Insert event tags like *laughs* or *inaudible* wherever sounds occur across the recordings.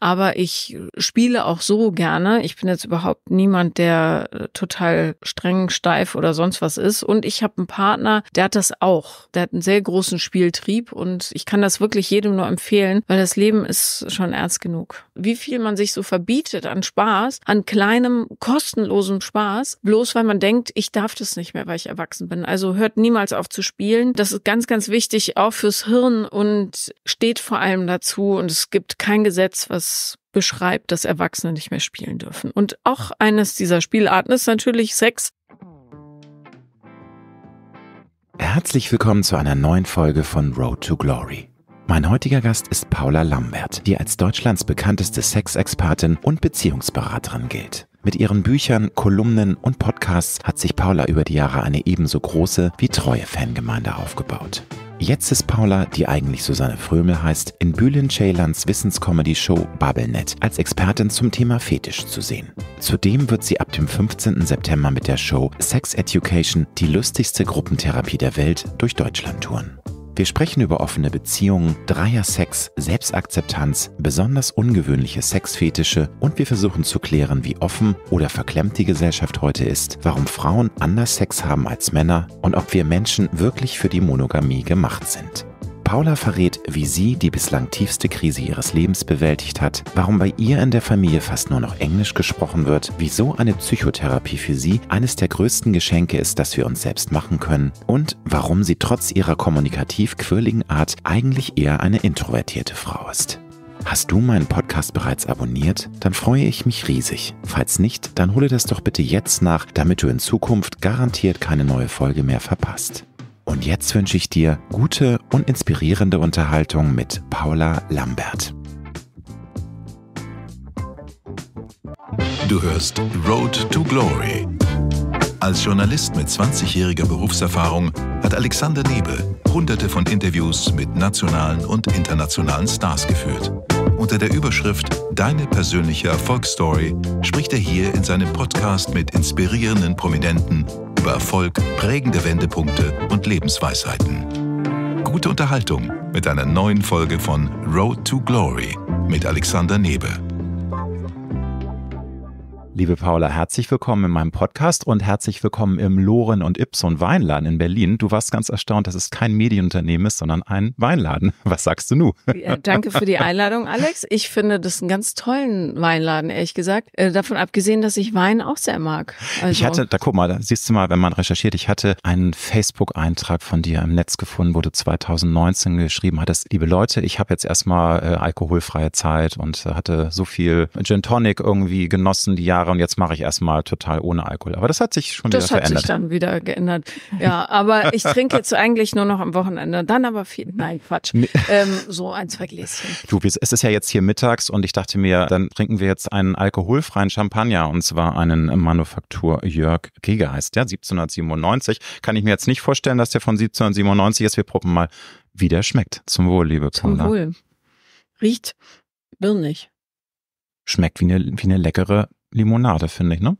Aber ich spiele auch so gerne. Ich bin jetzt überhaupt niemand, der äh, total streng, steif oder sonst was ist. Und ich habe einen Partner, der hat das auch. Der hat einen sehr großen Spieltrieb und ich kann das wirklich jedem nur empfehlen, weil das Leben ist schon ernst genug. Wie viel man sich so verbietet an Spaß, an kleinem, kostenlosem Spaß, bloß weil man denkt, ich darf das nicht mehr, weil ich erwachsen bin. Also hört niemals auf zu spielen. Das ist ganz, ganz wichtig, auch fürs Hirn und steht vor allem dazu. Und es gibt kein Gesetz, was das beschreibt, dass Erwachsene nicht mehr spielen dürfen. Und auch eines dieser Spielarten ist natürlich Sex. Herzlich willkommen zu einer neuen Folge von Road to Glory. Mein heutiger Gast ist Paula Lambert, die als Deutschlands bekannteste Sexexpertin und Beziehungsberaterin gilt. Mit ihren Büchern, Kolumnen und Podcasts hat sich Paula über die Jahre eine ebenso große wie treue Fangemeinde aufgebaut. Jetzt ist Paula, die eigentlich Susanne Frömel heißt, in Bülent Ceylans Wissenscomedy-Show BabbelNet als Expertin zum Thema Fetisch zu sehen. Zudem wird sie ab dem 15. September mit der Show Sex Education, die lustigste Gruppentherapie der Welt, durch Deutschland touren. Wir sprechen über offene Beziehungen, Dreier-Sex, Selbstakzeptanz, besonders ungewöhnliche Sexfetische und wir versuchen zu klären, wie offen oder verklemmt die Gesellschaft heute ist, warum Frauen anders Sex haben als Männer und ob wir Menschen wirklich für die Monogamie gemacht sind. Paula verrät, wie sie die bislang tiefste Krise ihres Lebens bewältigt hat, warum bei ihr in der Familie fast nur noch Englisch gesprochen wird, wieso eine Psychotherapie für sie eines der größten Geschenke ist, das wir uns selbst machen können und warum sie trotz ihrer kommunikativ quirligen Art eigentlich eher eine introvertierte Frau ist. Hast du meinen Podcast bereits abonniert? Dann freue ich mich riesig. Falls nicht, dann hole das doch bitte jetzt nach, damit du in Zukunft garantiert keine neue Folge mehr verpasst. Und jetzt wünsche ich dir gute und inspirierende Unterhaltung mit Paula Lambert. Du hörst Road to Glory. Als Journalist mit 20-jähriger Berufserfahrung hat Alexander Nebe hunderte von Interviews mit nationalen und internationalen Stars geführt. Unter der Überschrift Deine persönliche Erfolgsstory spricht er hier in seinem Podcast mit inspirierenden Prominenten über Erfolg, prägende Wendepunkte und Lebensweisheiten. Gute Unterhaltung mit einer neuen Folge von Road to Glory mit Alexander Nebe. Liebe Paula, herzlich willkommen in meinem Podcast und herzlich willkommen im Loren und Ipson Weinladen in Berlin. Du warst ganz erstaunt, dass es kein Medienunternehmen ist, sondern ein Weinladen. *laughs* Was sagst du nun? Ja, danke für die Einladung, Alex. Ich finde das einen ganz tollen Weinladen, ehrlich gesagt. Äh, davon abgesehen, dass ich Wein auch sehr mag. Also. Ich hatte, da guck mal, da siehst du mal, wenn man recherchiert, ich hatte einen Facebook-Eintrag von dir im Netz gefunden, wo du 2019 geschrieben hattest, liebe Leute, ich habe jetzt erstmal äh, alkoholfreie Zeit und äh, hatte so viel Gin Tonic irgendwie genossen, die Jahre Jahre und jetzt mache ich erstmal total ohne Alkohol. Aber das hat sich schon das wieder verändert. Das hat sich dann wieder geändert. Ja, aber ich trinke jetzt eigentlich nur noch am Wochenende, dann aber viel. Nein, Quatsch. Nee. Ähm, so ein, zwei Gläschen. Du, es ist ja jetzt hier mittags und ich dachte mir, dann trinken wir jetzt einen alkoholfreien Champagner und zwar einen Manufaktur Jörg Giger heißt der, 1797. Kann ich mir jetzt nicht vorstellen, dass der von 1797 ist. Wir proben mal, wie der schmeckt. Zum Wohl, liebe Paula. Zum Wohl. Riecht birnig schmeckt wie eine, wie eine leckere Limonade, finde ich, ne?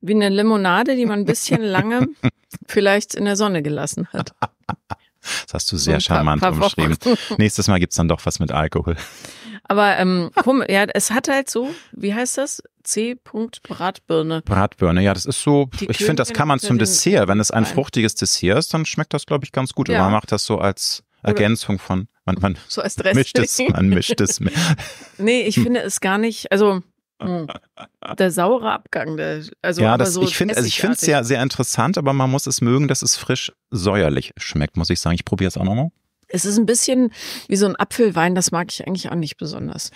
Wie eine Limonade, die man ein bisschen *laughs* lange vielleicht in der Sonne gelassen hat. Das hast du sehr so charmant paar, paar umschrieben. Nächstes Mal gibt es dann doch was mit Alkohol. Aber ähm, komm, ja, es hat halt so, wie heißt das? C. Bratbirne. Bratbirne, ja, das ist so, Die ich finde, das kann man zum Dessert. Wenn es ein fruchtiges Dessert ist, dann schmeckt das, glaube ich, ganz gut. Ja. Oder man macht das so als Ergänzung von, man, man so als Dressing. mischt es, man mischt es. *laughs* nee, ich finde es gar nicht, also hm. *laughs* Der saure Abgang, der, also ja, das, so ich finde, also ich finde es sehr, sehr interessant, aber man muss es mögen, dass es frisch säuerlich schmeckt, muss ich sagen. Ich probiere es auch nochmal. Es ist ein bisschen wie so ein Apfelwein, das mag ich eigentlich auch nicht besonders.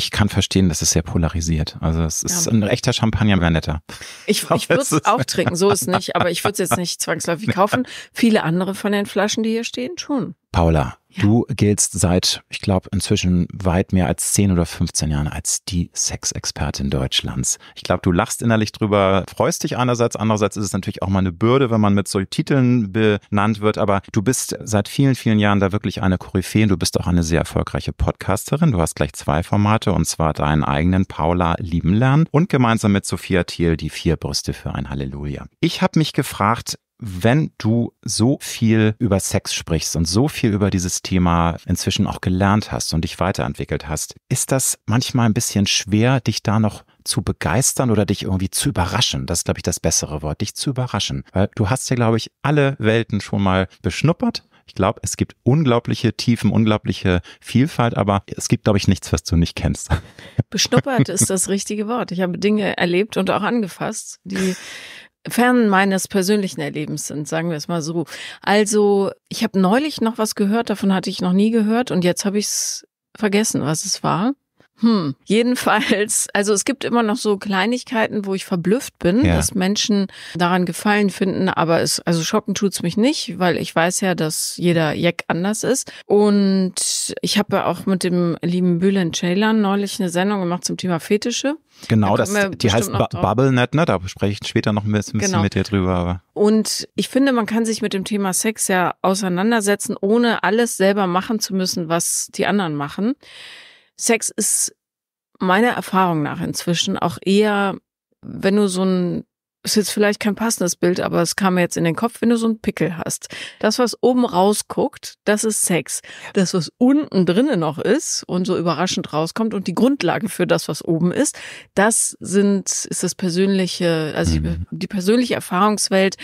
Ich kann verstehen, das ist sehr polarisiert. Also es ist ja. ein echter Champagner Vanetta. Ich, *laughs* ich würde es auch trinken, so ist nicht, aber ich würde es jetzt nicht *laughs* zwangsläufig kaufen. Viele andere von den Flaschen, die hier stehen, schon. Paula, ja. du giltst seit, ich glaube, inzwischen weit mehr als 10 oder 15 Jahren als die Sexexpertin Deutschlands. Ich glaube, du lachst innerlich drüber, freust dich einerseits, andererseits ist es natürlich auch mal eine Bürde, wenn man mit solchen Titeln benannt wird, aber du bist seit vielen, vielen Jahren da wirklich eine Koryphäe und du bist auch eine sehr erfolgreiche Podcasterin. Du hast gleich zwei Formate und zwar deinen eigenen Paula lieben lernen und gemeinsam mit Sophia Thiel die vier Brüste für ein Halleluja. Ich habe mich gefragt, wenn du so viel über Sex sprichst und so viel über dieses Thema inzwischen auch gelernt hast und dich weiterentwickelt hast, ist das manchmal ein bisschen schwer, dich da noch zu begeistern oder dich irgendwie zu überraschen. Das ist, glaube ich, das bessere Wort, dich zu überraschen. Weil du hast ja, glaube ich, alle Welten schon mal beschnuppert. Ich glaube, es gibt unglaubliche Tiefen, unglaubliche Vielfalt, aber es gibt, glaube ich, nichts, was du nicht kennst. Beschnuppert ist das richtige Wort. Ich habe Dinge erlebt und auch angefasst, die *laughs* fern meines persönlichen Erlebens sind, sagen wir es mal so. Also, ich habe neulich noch was gehört, davon hatte ich noch nie gehört und jetzt habe ich es vergessen, was es war. Hm. Jedenfalls, also es gibt immer noch so Kleinigkeiten, wo ich verblüfft bin, ja. dass Menschen daran Gefallen finden, aber es, also schocken tut's mich nicht, weil ich weiß ja, dass jeder Jack anders ist. Und ich habe ja auch mit dem lieben Bülent Chalan neulich eine Sendung gemacht zum Thema Fetische. Genau, da das, die heißt ba BubbleNet, ne? Da spreche ich später noch ein bisschen genau. mit dir drüber. Aber. Und ich finde, man kann sich mit dem Thema Sex ja auseinandersetzen, ohne alles selber machen zu müssen, was die anderen machen. Sex ist meiner Erfahrung nach inzwischen auch eher, wenn du so ein ist jetzt vielleicht kein passendes Bild, aber es kam mir jetzt in den Kopf, wenn du so einen Pickel hast. Das, was oben rausguckt, das ist Sex. Das, was unten drinnen noch ist und so überraschend rauskommt und die Grundlage für das, was oben ist, das sind, ist das persönliche, also die, mhm. persönliche Erfahrungswelt,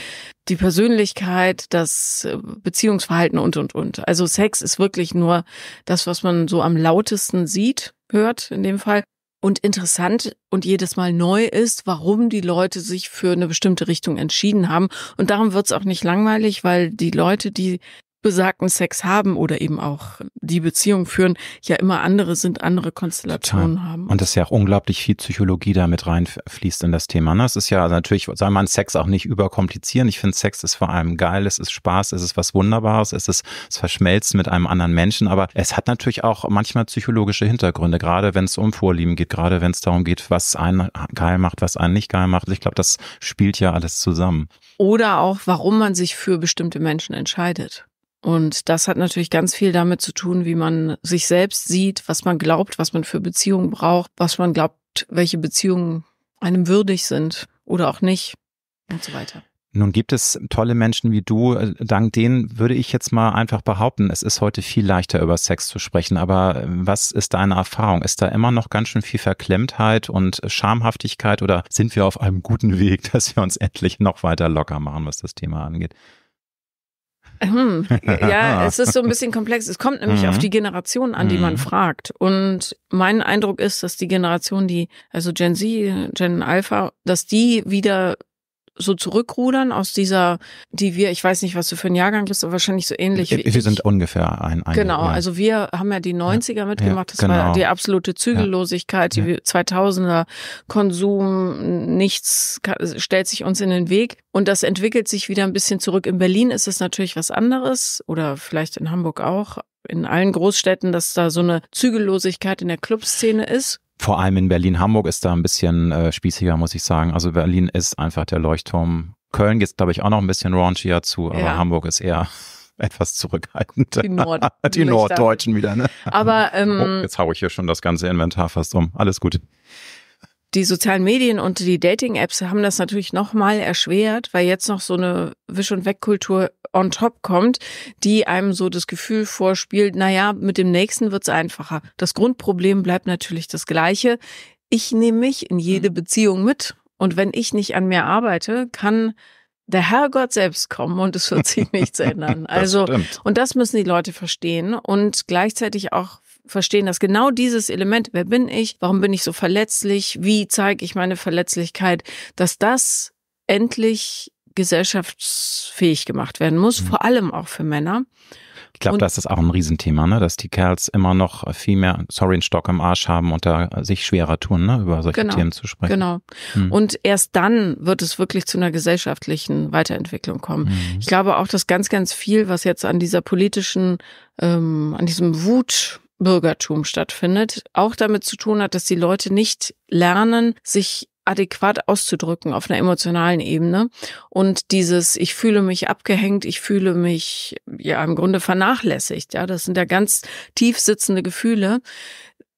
die Persönlichkeit, das äh, Beziehungsverhalten und, und, und. Also Sex ist wirklich nur das, was man so am lautesten sieht, hört in dem Fall und interessant und jedes Mal neu ist, warum die Leute sich für eine bestimmte Richtung entschieden haben. Und darum wird es auch nicht langweilig, weil die Leute, die besagten Sex haben oder eben auch die Beziehung führen, ja immer andere sind, andere Konstellationen Total. haben. Und das ist ja auch unglaublich viel Psychologie da mit reinfließt in das Thema. Das ne? ist ja also natürlich, soll man Sex auch nicht überkomplizieren. Ich finde, Sex ist vor allem geil, es ist Spaß, es ist was Wunderbares, es ist es verschmelzt mit einem anderen Menschen, aber es hat natürlich auch manchmal psychologische Hintergründe, gerade wenn es um Vorlieben geht, gerade wenn es darum geht, was einen geil macht, was einen nicht geil macht. Ich glaube, das spielt ja alles zusammen. Oder auch, warum man sich für bestimmte Menschen entscheidet. Und das hat natürlich ganz viel damit zu tun, wie man sich selbst sieht, was man glaubt, was man für Beziehungen braucht, was man glaubt, welche Beziehungen einem würdig sind oder auch nicht und so weiter. Nun gibt es tolle Menschen wie du. Äh, dank denen würde ich jetzt mal einfach behaupten, es ist heute viel leichter über Sex zu sprechen. Aber äh, was ist deine Erfahrung? Ist da immer noch ganz schön viel Verklemmtheit und Schamhaftigkeit oder sind wir auf einem guten Weg, *laughs* dass wir uns endlich noch weiter locker machen, was das Thema angeht? Hm. Ja, *laughs* es ist so ein bisschen komplex. Es kommt nämlich mhm. auf die Generation an, die mhm. man fragt. Und mein Eindruck ist, dass die Generation, die, also Gen Z, Gen Alpha, dass die wieder so zurückrudern aus dieser, die wir, ich weiß nicht, was du für ein Jahrgang bist, aber wahrscheinlich so ähnlich wir, wie Wir sind ungefähr ein, ein Genau, ja. also wir haben ja die 90er mitgemacht, das genau. war die absolute Zügellosigkeit, die 2000er Konsum, nichts stellt sich uns in den Weg und das entwickelt sich wieder ein bisschen zurück. In Berlin ist es natürlich was anderes oder vielleicht in Hamburg auch, in allen Großstädten, dass da so eine Zügellosigkeit in der Clubszene ist vor allem in Berlin-Hamburg ist da ein bisschen äh, spießiger, muss ich sagen. Also Berlin ist einfach der Leuchtturm. Köln geht es, glaube ich, auch noch ein bisschen raunchier zu, aber ja. Hamburg ist eher *laughs* etwas zurückhaltend. Die, Nord *laughs* die Norddeutschen wieder, ne? Aber oh, ähm, oh, jetzt haue ich hier schon das ganze Inventar fast um. Alles gut die sozialen Medien und die Dating-Apps haben das natürlich nochmal erschwert, weil jetzt noch so eine Wisch- und Wegkultur on top kommt, die einem so das Gefühl vorspielt, naja, mit dem nächsten wird's einfacher. Das Grundproblem bleibt natürlich das gleiche. Ich nehme mich in jede mhm. Beziehung mit. Und wenn ich nicht an mir arbeite, kann der Herrgott selbst kommen und es wird sich nichts *laughs* ändern. Also, und das müssen die Leute verstehen und gleichzeitig auch verstehen, dass genau dieses Element, wer bin ich, warum bin ich so verletzlich, wie zeige ich meine Verletzlichkeit, dass das endlich gesellschaftsfähig gemacht werden muss, mhm. vor allem auch für Männer. Ich glaube, das ist auch ein Riesenthema, ne? dass die Kerls immer noch viel mehr, sorry, einen Stock im Arsch haben und da äh, sich schwerer tun, ne? über solche genau, Themen zu sprechen. Genau. Mhm. Und erst dann wird es wirklich zu einer gesellschaftlichen Weiterentwicklung kommen. Mhm. Ich glaube auch, dass ganz, ganz viel, was jetzt an dieser politischen, ähm, an diesem Wut, Bürgertum stattfindet, auch damit zu tun hat, dass die Leute nicht lernen, sich adäquat auszudrücken auf einer emotionalen Ebene. Und dieses, ich fühle mich abgehängt, ich fühle mich ja im Grunde vernachlässigt. Ja, das sind ja ganz tief sitzende Gefühle,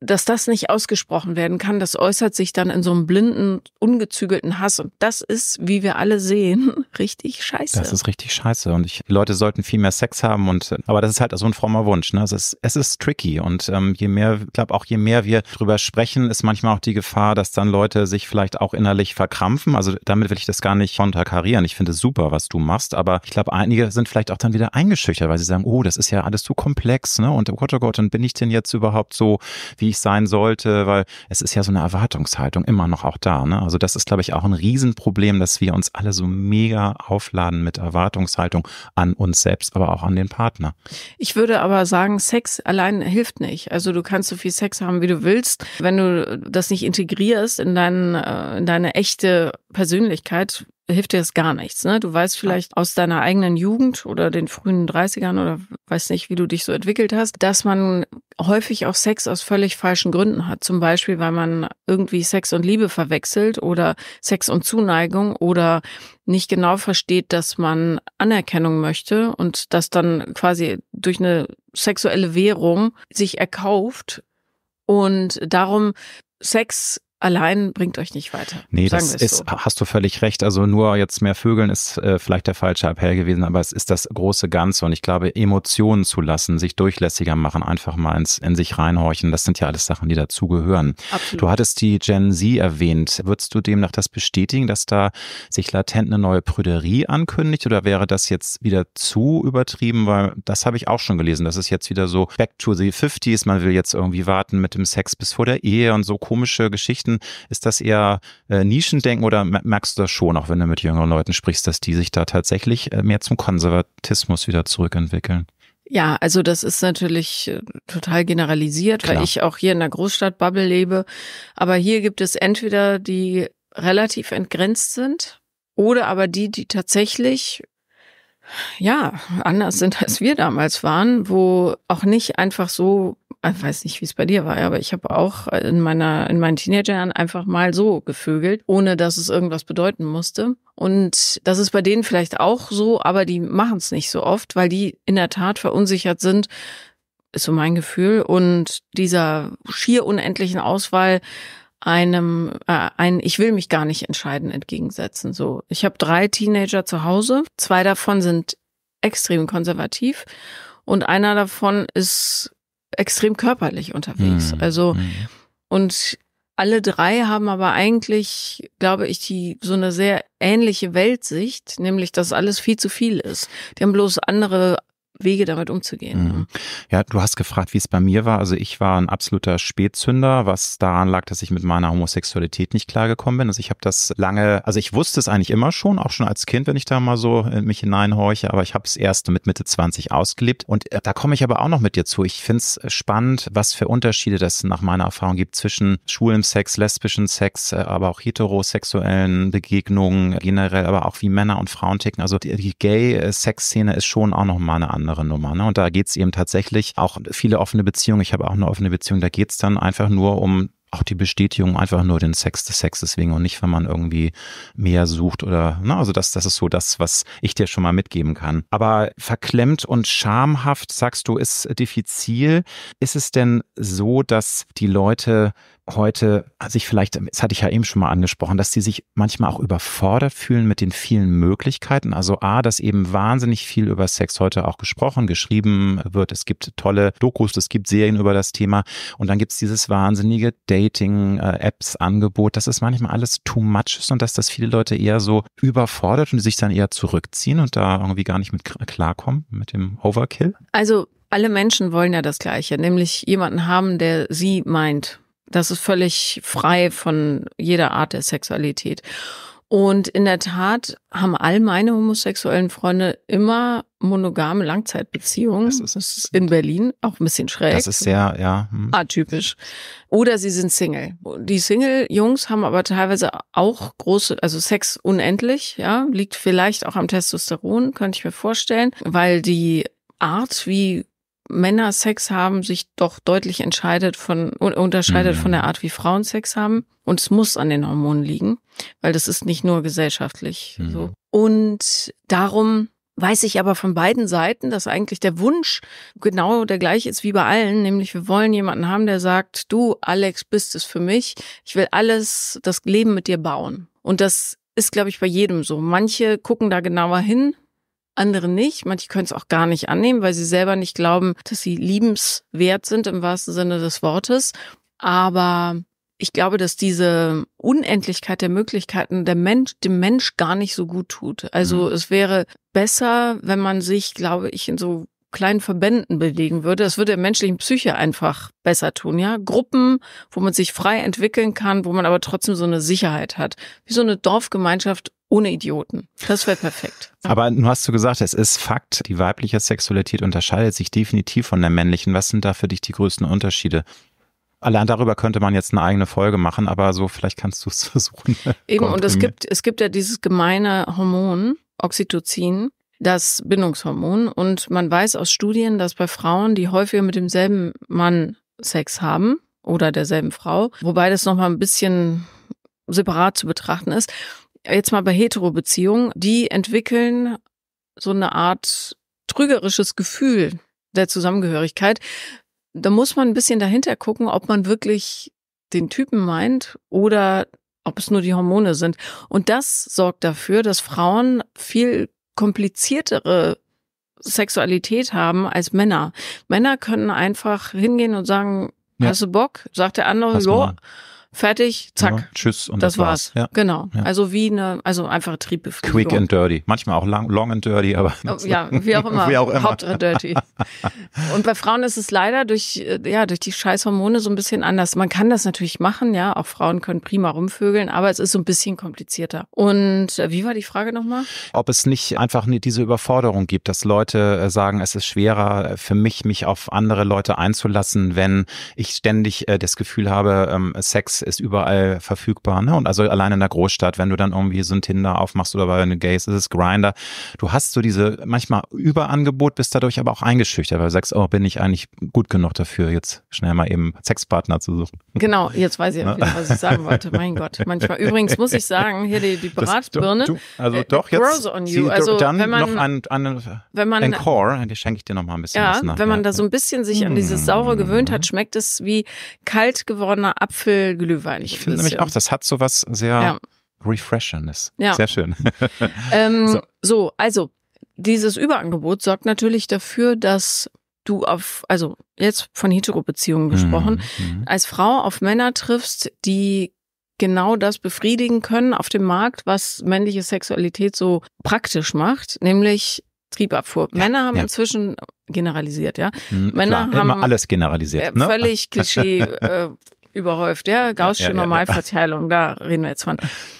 dass das nicht ausgesprochen werden kann, das äußert sich dann in so einem blinden, ungezügelten Hass. Und das ist, wie wir alle sehen, *laughs* richtig scheiße. Das ist richtig scheiße. Und ich, die Leute sollten viel mehr Sex haben. Und aber das ist halt so ein frommer Wunsch. Ne? Es, ist, es ist tricky. Und ähm, je mehr, ich glaube auch, je mehr wir drüber sprechen, ist manchmal auch die Gefahr, dass dann Leute sich vielleicht auch innerlich verkrampfen. Also damit will ich das gar nicht konterkarieren. Ich finde es super, was du machst. Aber ich glaube, einige sind vielleicht auch dann wieder eingeschüchtert, weil sie sagen, oh, das ist ja alles zu komplex, ne? Und oh Gott, oh Gott, und bin ich denn jetzt überhaupt so, wie ich sein sollte, weil es ist ja so eine Erwartungshaltung immer noch auch da. Ne? Also das ist, glaube ich, auch ein Riesenproblem, dass wir uns alle so mega aufladen mit Erwartungshaltung an uns selbst, aber auch an den Partner. Ich würde aber sagen, Sex allein hilft nicht. Also du kannst so viel Sex haben, wie du willst. Wenn du das nicht integrierst in, dein, äh, in deine echte Persönlichkeit, hilft dir das gar nichts. Ne? Du weißt vielleicht aus deiner eigenen Jugend oder den frühen 30ern oder weiß nicht, wie du dich so entwickelt hast, dass man häufig auch Sex aus völlig falschen Gründen hat. Zum Beispiel, weil man irgendwie Sex und Liebe verwechselt oder Sex und Zuneigung oder nicht genau versteht, dass man Anerkennung möchte und das dann quasi durch eine sexuelle Währung sich erkauft. Und darum Sex allein bringt euch nicht weiter. Nee, Sagen das ist, so. hast du völlig recht. Also nur jetzt mehr Vögeln ist äh, vielleicht der falsche Appell gewesen, aber es ist das große Ganze. Und ich glaube, Emotionen zu lassen, sich durchlässiger machen, einfach mal ins, in sich reinhorchen, das sind ja alles Sachen, die dazugehören. Du hattest die Gen Z erwähnt. Würdest du demnach das bestätigen, dass da sich latent eine neue Prüderie ankündigt oder wäre das jetzt wieder zu übertrieben? Weil das habe ich auch schon gelesen. Das ist jetzt wieder so back to the 50s. Man will jetzt irgendwie warten mit dem Sex bis vor der Ehe und so komische Geschichten. Geschichten. Ist das eher äh, Nischendenken oder merkst du das schon, auch wenn du mit jüngeren Leuten sprichst, dass die sich da tatsächlich äh, mehr zum Konservatismus wieder zurückentwickeln? Ja, also das ist natürlich äh, total generalisiert, Klar. weil ich auch hier in der Großstadtbubble lebe. Aber hier gibt es entweder die relativ entgrenzt sind oder aber die, die tatsächlich ja anders sind, als wir damals waren, wo auch nicht einfach so Ah, ich weiß nicht, wie es bei dir war, aber ich habe auch in meiner, in meinen Teenagerjahren einfach mal so gefögelt, ohne dass es irgendwas bedeuten musste. Und das ist bei denen vielleicht auch so, aber die machen es nicht so oft, weil die in der Tat verunsichert sind, ist so mein Gefühl. Und dieser schier unendlichen Auswahl einem äh, ein ich will mich gar nicht entscheiden entgegensetzen so ich habe drei Teenager zu Hause zwei davon sind extrem konservativ und einer davon ist extrem körperlich unterwegs. Mhm. Also, hm. und alle drei haben aber eigentlich, glaube ich, die so eine sehr ähnliche Weltsicht, nämlich dass alles viel zu viel ist. Die haben bloß andere Wege damit umzugehen. Mhm. Ja, du hast gefragt, wie es bei mir war. Also ich war ein absoluter Spätzünder, was daran lag, dass ich mit meiner Homosexualität nicht klargekommen bin. Also ich habe das lange, also ich wusste es eigentlich immer schon, auch schon als Kind, wenn ich da mal so in mich hineinhorche, aber ich habe es erst mit Mitte 20 ausgelebt. Und äh, da komme ich aber auch noch mit dir zu. Ich finde es spannend, was für Unterschiede das nach meiner Erfahrung gibt zwischen schwulem Sex, lesbischen Sex, äh, aber auch heterosexuellen Begegnungen generell, aber auch wie Männer und Frauen ticken. Also die, Gay-Sex-Szene äh, ist schon auch noch mal eine andere andere Nummer. Ne? Und da geht es eben tatsächlich auch viele offene Beziehungen. Ich habe auch eine offene Beziehung. Da geht es dann einfach nur um auch die Bestätigung einfach nur den Sex des Sexes wegen und nicht, wenn man irgendwie mehr sucht oder, na, ne? also das, das ist so das, was ich dir schon mal mitgeben kann. Aber verklemmt und schamhaft, sagst du, ist diffizil. Ist es denn so, dass die Leute heute sich vielleicht, das hatte ich ja eben schon mal angesprochen, dass die sich manchmal auch überfordert fühlen mit den vielen Möglichkeiten. Also A, dass eben wahnsinnig viel über Sex heute auch gesprochen, geschrieben wird. Es gibt tolle Dokus, es gibt Serien über das Thema. Und dann gibt es dieses wahnsinnige Dating-Apps-Angebot, dass es manchmal alles too much ist und dass das viele Leute eher so überfordert und sich dann eher zurückziehen und da irgendwie gar nicht mit klarkommen, mit dem Overkill. Also alle Menschen wollen ja das Gleiche, nämlich jemanden haben, der sie meint das ist völlig frei von jeder Art der Sexualität. Und in der Tat haben all meine homosexuellen Freunde immer monogame Langzeitbeziehungen. Das ist, das ist in Berlin auch ein bisschen schräg. Das ist sehr, ja. Hm. Atypisch. Oder sie sind Single. Die Single-Jungs haben aber teilweise auch große, also Sex unendlich, ja. Liegt vielleicht auch am Testosteron, könnte ich mir vorstellen, weil die Art, wie Männer Sex haben, sich doch deutlich entscheidet von, unterscheidet mhm. von der Art, wie Frauen Sex haben. Und es muss an den Hormonen liegen, weil das ist nicht nur gesellschaftlich mhm. so. Und darum weiß ich aber von beiden Seiten, dass eigentlich der Wunsch genau der gleiche ist wie bei allen, nämlich wir wollen jemanden haben, der sagt, du Alex bist es für mich, ich will alles, das Leben mit dir bauen. Und das ist, glaube ich, bei jedem so. Manche gucken da genauer hin, andere nicht. Manche können es auch gar nicht annehmen, weil sie selber nicht glauben, dass sie liebenswert sind im wahrsten Sinne des Wortes. Aber ich glaube, dass diese Unendlichkeit der Möglichkeiten der Mensch, dem Mensch gar nicht so gut tut. Also mhm. es wäre besser, wenn man sich, glaube ich, in so kleinen Verbänden belegen würde. Das würde der menschlichen Psyche einfach besser tun, ja? Gruppen, wo man sich frei entwickeln kann, wo man aber trotzdem so eine Sicherheit hat. Wie so eine Dorfgemeinschaft ohne Idioten. Das wäre perfekt. *laughs* Aber nun hast du gesagt, es ist Fakt, die weibliche Sexualität unterscheidet sich definitiv von der männlichen. Was sind da für dich die größten Unterschiede? Allein darüber könnte man jetzt eine eigene Folge machen, aber so vielleicht kannst du es *laughs* versuchen. Eben, und es gibt, es gibt ja dieses gemeine Hormon, Oxytocin, das Bindungshormon. Und man weiß aus Studien, dass bei Frauen, die häufiger mit demselben Mann Sex haben oder derselben Frau, wobei das nochmal ein bisschen separat zu betrachten ist, jetzt mal bei Heterobeziehungen, die entwickeln so eine Art trügerisches Gefühl der Zusammengehörigkeit. Da muss man ein bisschen dahinter gucken, ob man wirklich den Typen meint oder ob es nur die Hormone sind. Und das sorgt dafür, dass Frauen viel kompliziertere Sexualität haben als Männer. Männer können einfach hingehen und sagen, ja. hast du Bock? Sagt der andere, ja fertig, zack. Ja, tschüss und das, das war's. war's. Ja. Genau. Ja. Also wie eine, also einfache Triebbefriedigung. Quick and dirty. Manchmal auch long, long and dirty, aber. Oh, ja, wie auch *laughs* immer. wie auch immer. Haupt and dirty. *laughs* und bei Frauen ist es leider durch, äh, ja, durch die Scheißhormone so ein bisschen anders. Man kann das natürlich machen, ja. Auch Frauen können prima rumvögeln, aber es ist so ein bisschen komplizierter. Und äh, wie war die Frage nochmal? Ob es nicht einfach diese Überforderung gibt, dass Leute äh, sagen, es ist schwerer für mich, mich auf andere Leute einzulassen, wenn ich ständig das Gefühl habe, ähm, Sex ist überall verfügbar. Ne? Und also allein in der Großstadt, wenn du dann irgendwie so ein Tinder aufmachst oder bei einem Gays ist es Grinder. Du hast so diese manchmal Überangebot, bist dadurch aber auch eingeschüchtert, weil du sagst, oh, bin ich eigentlich gut genug dafür, jetzt schnell mal eben Sexpartner zu suchen. Genau, jetzt weiß ich, wieder, ne? was ich sagen wollte. Mein Gott, manchmal. Übrigens muss ich sagen, hier die, die Bratbirne. Das, du, also äh, doch, jetzt. On you. Also, dann wenn man, noch ein, ein, wenn man, Encore, die schenke ich dir nochmal ein bisschen. Ja, wenn man da so ein bisschen sich an dieses mm. Saure gewöhnt hat, schmeckt es wie kalt gewordener Apfelglühwein. Glühwein. Ich finde nämlich auch, das hat so was sehr ja. Refreshendes. Ja. Sehr schön. *laughs* *laughs* Ähm, so. so, also dieses Überangebot sorgt natürlich dafür, dass du auf, also jetzt von Hetero-Beziehungen mhm, gesprochen, mhm. als Frau auf Männer triffst, die genau das befriedigen können auf dem Markt, was männliche Sexualität so praktisch macht, nämlich Triebabfuhr. Ja, Männer haben ja. inzwischen generalisiert, ja. Mhm, Männer klar, haben alles generalisiert. Äh, ne? Völlig *laughs* Klischee. äh, überhäuft, ja, Gaussische ja, ja, Normalverteilung, da reden wir jetzt von.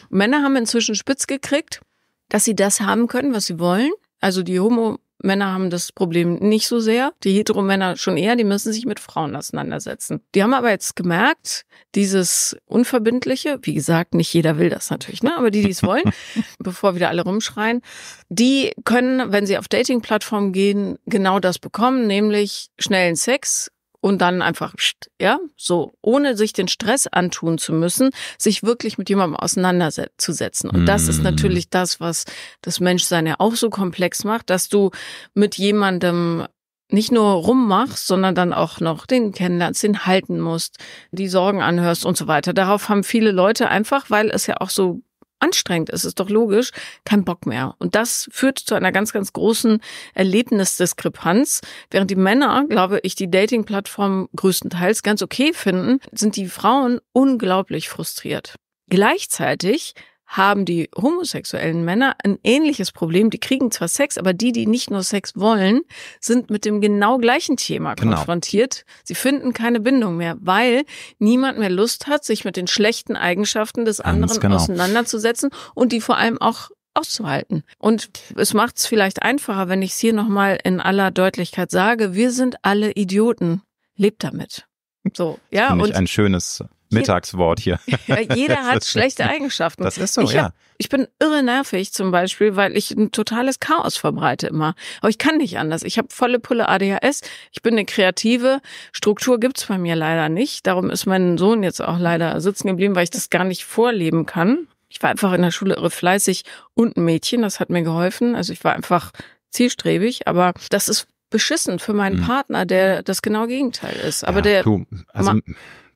Männer haben inzwischen spitz gekriegt, dass sie das haben können, was sie wollen. Also die Homo-Männer haben das Problem nicht so sehr, die Hetero-Männer schon eher, die müssen sich mit Frauen auseinandersetzen. Die haben aber jetzt gemerkt, dieses Unverbindliche, wie gesagt, nicht jeder will das natürlich, ne? aber die, die es wollen, *laughs* bevor wieder alle rumschreien, die können, wenn sie auf Dating-Plattformen gehen, genau das bekommen, nämlich schnellen Sex, und dann einfach, ja, so, ohne sich den Stress antun zu müssen, sich wirklich mit jemandem auseinanderzusetzen. Und das ist mhm. natürlich das, was das Menschsein ja auch so komplex macht, dass du mit jemandem nicht nur rummachst, sondern dann auch noch den kennenlernst, den halten musst, die Sorgen anhörst und so weiter. Darauf haben viele Leute einfach, weil es ja auch so anstrengend ist, ist doch logisch, kein Bock mehr. Und das führt zu einer ganz, ganz großen Erlebnisdiskrepanz. Während die Männer, glaube ich, die Dating-Plattform größtenteils ganz okay finden, sind die Frauen unglaublich frustriert. Gleichzeitig haben die homosexuellen Männer ein ähnliches Problem. Die kriegen zwar Sex, aber die, die nicht nur Sex wollen, sind mit dem genau gleichen Thema genau. konfrontiert. Sie finden keine Bindung mehr, weil niemand mehr Lust hat, sich mit den schlechten Eigenschaften des anderen genau. auseinanderzusetzen und die vor allem auch auszuhalten. Und es macht es vielleicht einfacher, wenn ich es hier nochmal in aller Deutlichkeit sage, wir sind alle Idioten. Lebt damit. So, ja. Das und ein schönes Mittagswort hier. Jeder *laughs* hat schlechte Eigenschaften. Das ist so, ich ja. Hab, ich bin irre nervig zum Beispiel, weil ich ein totales Chaos verbreite immer. Aber ich kann nicht anders. Ich habe volle Pulle ADHS. Ich bin eine kreative. Struktur gibt's bei mir leider nicht. Darum ist mein Sohn jetzt auch leider sitzen geblieben, weil ich das gar nicht vorleben kann. Ich war einfach in der Schule irre fleißig und ein Mädchen. Das hat mir geholfen. Also ich war einfach zielstrebig. Aber das ist beschissen für meinen mhm. Partner, der das genau Gegenteil ist. Aber ja, der. Du, also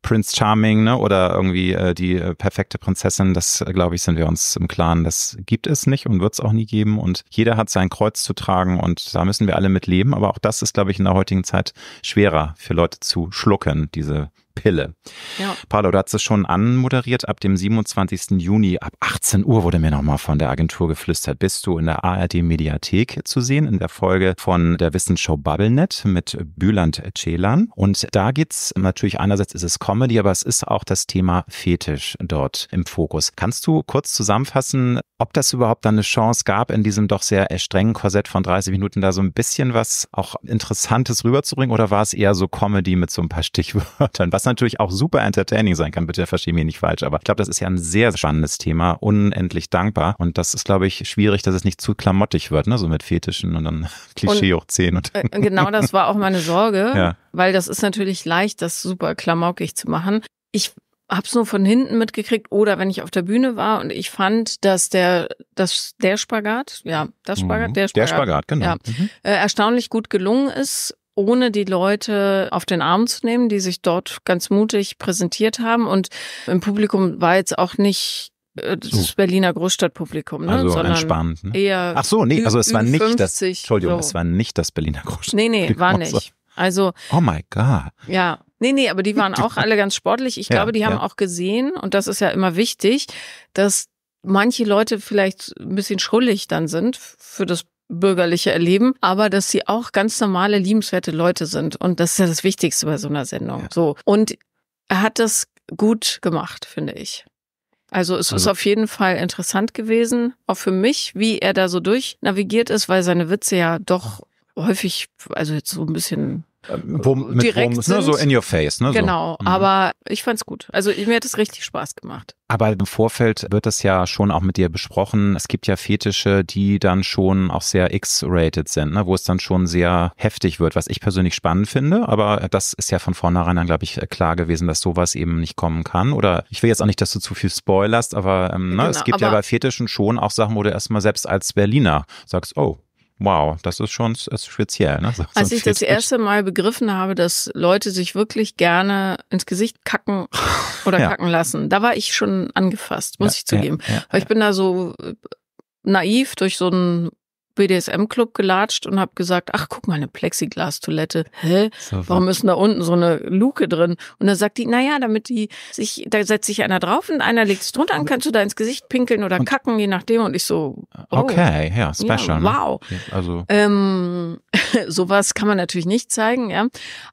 Prince Charming ne? oder irgendwie äh, die äh, perfekte Prinzessin, das äh, glaube ich, sind wir uns im Klaren. Das gibt es nicht und wird es auch nie geben. Und jeder hat sein Kreuz zu tragen und da müssen wir alle mit leben. Aber auch das ist, glaube ich, in der heutigen Zeit schwerer für Leute zu schlucken, diese Pille. Ja. Paolo, du hast es schon anmoderiert. Ab dem 27. Juni ab 18 Uhr wurde mir nochmal von der Agentur geflüstert. Bist du in der ARD Mediathek zu sehen in der Folge von der Wissensshow BubbleNet mit Bülent Celan. Und da geht es natürlich einerseits ist es Comedy, aber es ist auch das Thema Fetisch dort im Fokus. Kannst du kurz zusammenfassen, ob das überhaupt dann eine Chance gab, in diesem doch sehr strengen Korsett von 30 Minuten da so ein bisschen was auch Interessantes rüberzubringen oder war es eher so Comedy mit so ein paar Stichwörtern? Was natürlich auch super entertaining sein kann. Bitte verstehe mich nicht falsch, aber ich glaube, das ist ja ein sehr spannendes Thema, unendlich dankbar. Und das ist, glaube ich, schwierig, dass es nicht zu klamottig wird, ne? so mit Fetischen und dann *laughs* Klischee hoch 10. Und äh, genau das war auch meine Sorge, *laughs* ja. weil das ist natürlich leicht, das super klamaukig zu machen. Ich hab's nur von hinten mitgekriegt oder wenn ich auf der Bühne war und ich fand, dass der, dass der Spagat, ja, das Spagat, mhm. der Spagat, der Spagat genau. ja, mhm. äh, erstaunlich gut gelungen ist ohne die Leute auf den Arm zu nehmen, die sich dort ganz mutig präsentiert haben. Und im Publikum war jetzt auch nicht äh, das so. Berliner Großstadtpublikum, ne? Also Sondern entspannt, ne? Eher Ach so, nee, also es war nicht das Entschuldigung, so. es war nicht das Berliner Großstadtpublikum. Nee, nee, war nicht. Also, also Oh my god. Ja. Nee, nee, aber die waren auch alle ganz sportlich. Ich ja, glaube, die haben ja. auch gesehen und das ist ja immer wichtig, dass manche Leute vielleicht ein bisschen schrullig dann sind für das Bürgerliche erleben, aber dass sie auch ganz normale, liebenswerte Leute sind. Und das ist ja das Wichtigste bei so einer Sendung. Ja. So. Und er hat das gut gemacht, finde ich. Also es also. ist auf jeden Fall interessant gewesen, auch für mich, wie er da so durch navigiert ist, weil seine Witze ja doch häufig, also jetzt so ein bisschen ähm, mit direkt Wumms, ne? so in your face. Ne? Genau, so. mhm. aber ich fand's gut. Also mir hat es richtig Spaß gemacht. Aber im Vorfeld wird das ja schon auch mit dir besprochen. Es gibt ja Fetische, die dann schon auch sehr X-rated sind, ne? wo es dann schon sehr heftig wird, was ich persönlich spannend finde. Aber das ist ja von vornherein dann, glaube ich, klar gewesen, dass sowas eben nicht kommen kann. Oder ich will jetzt auch nicht, dass du zu viel spoilerst, aber ähm, ne? genau, es gibt ja bei Fetischen schon auch Sachen, wo du erstmal selbst als Berliner sagst, oh, Wow, das ist schon speziell. Ne? *laughs* So, Als ich das erste Mal begriffen habe, dass Leute sich wirklich gerne ins Gesicht kacken *laughs* oder ja. kacken lassen, da war ich schon angefasst, muss ja, ich zugeben. Ja, Weil ich bin da so äh, naiv durch so ein BDSM-Club gelatscht und habe gesagt, ach, guck mal, eine Plexiglas-Toilette. Hä? Warum ist denn da unten so eine Luke drin? Und dann sagt die, naja, damit die sich, da setzt sich einer drauf und einer legt es drunter an, kannst du da ins Gesicht pinkeln oder kacken, je nachdem. Und ich so, oh, okay, ja, special. Ne? Ja, wow. Ne? Also. Ähm, *laughs* sowas kann man natürlich nicht zeigen, ja.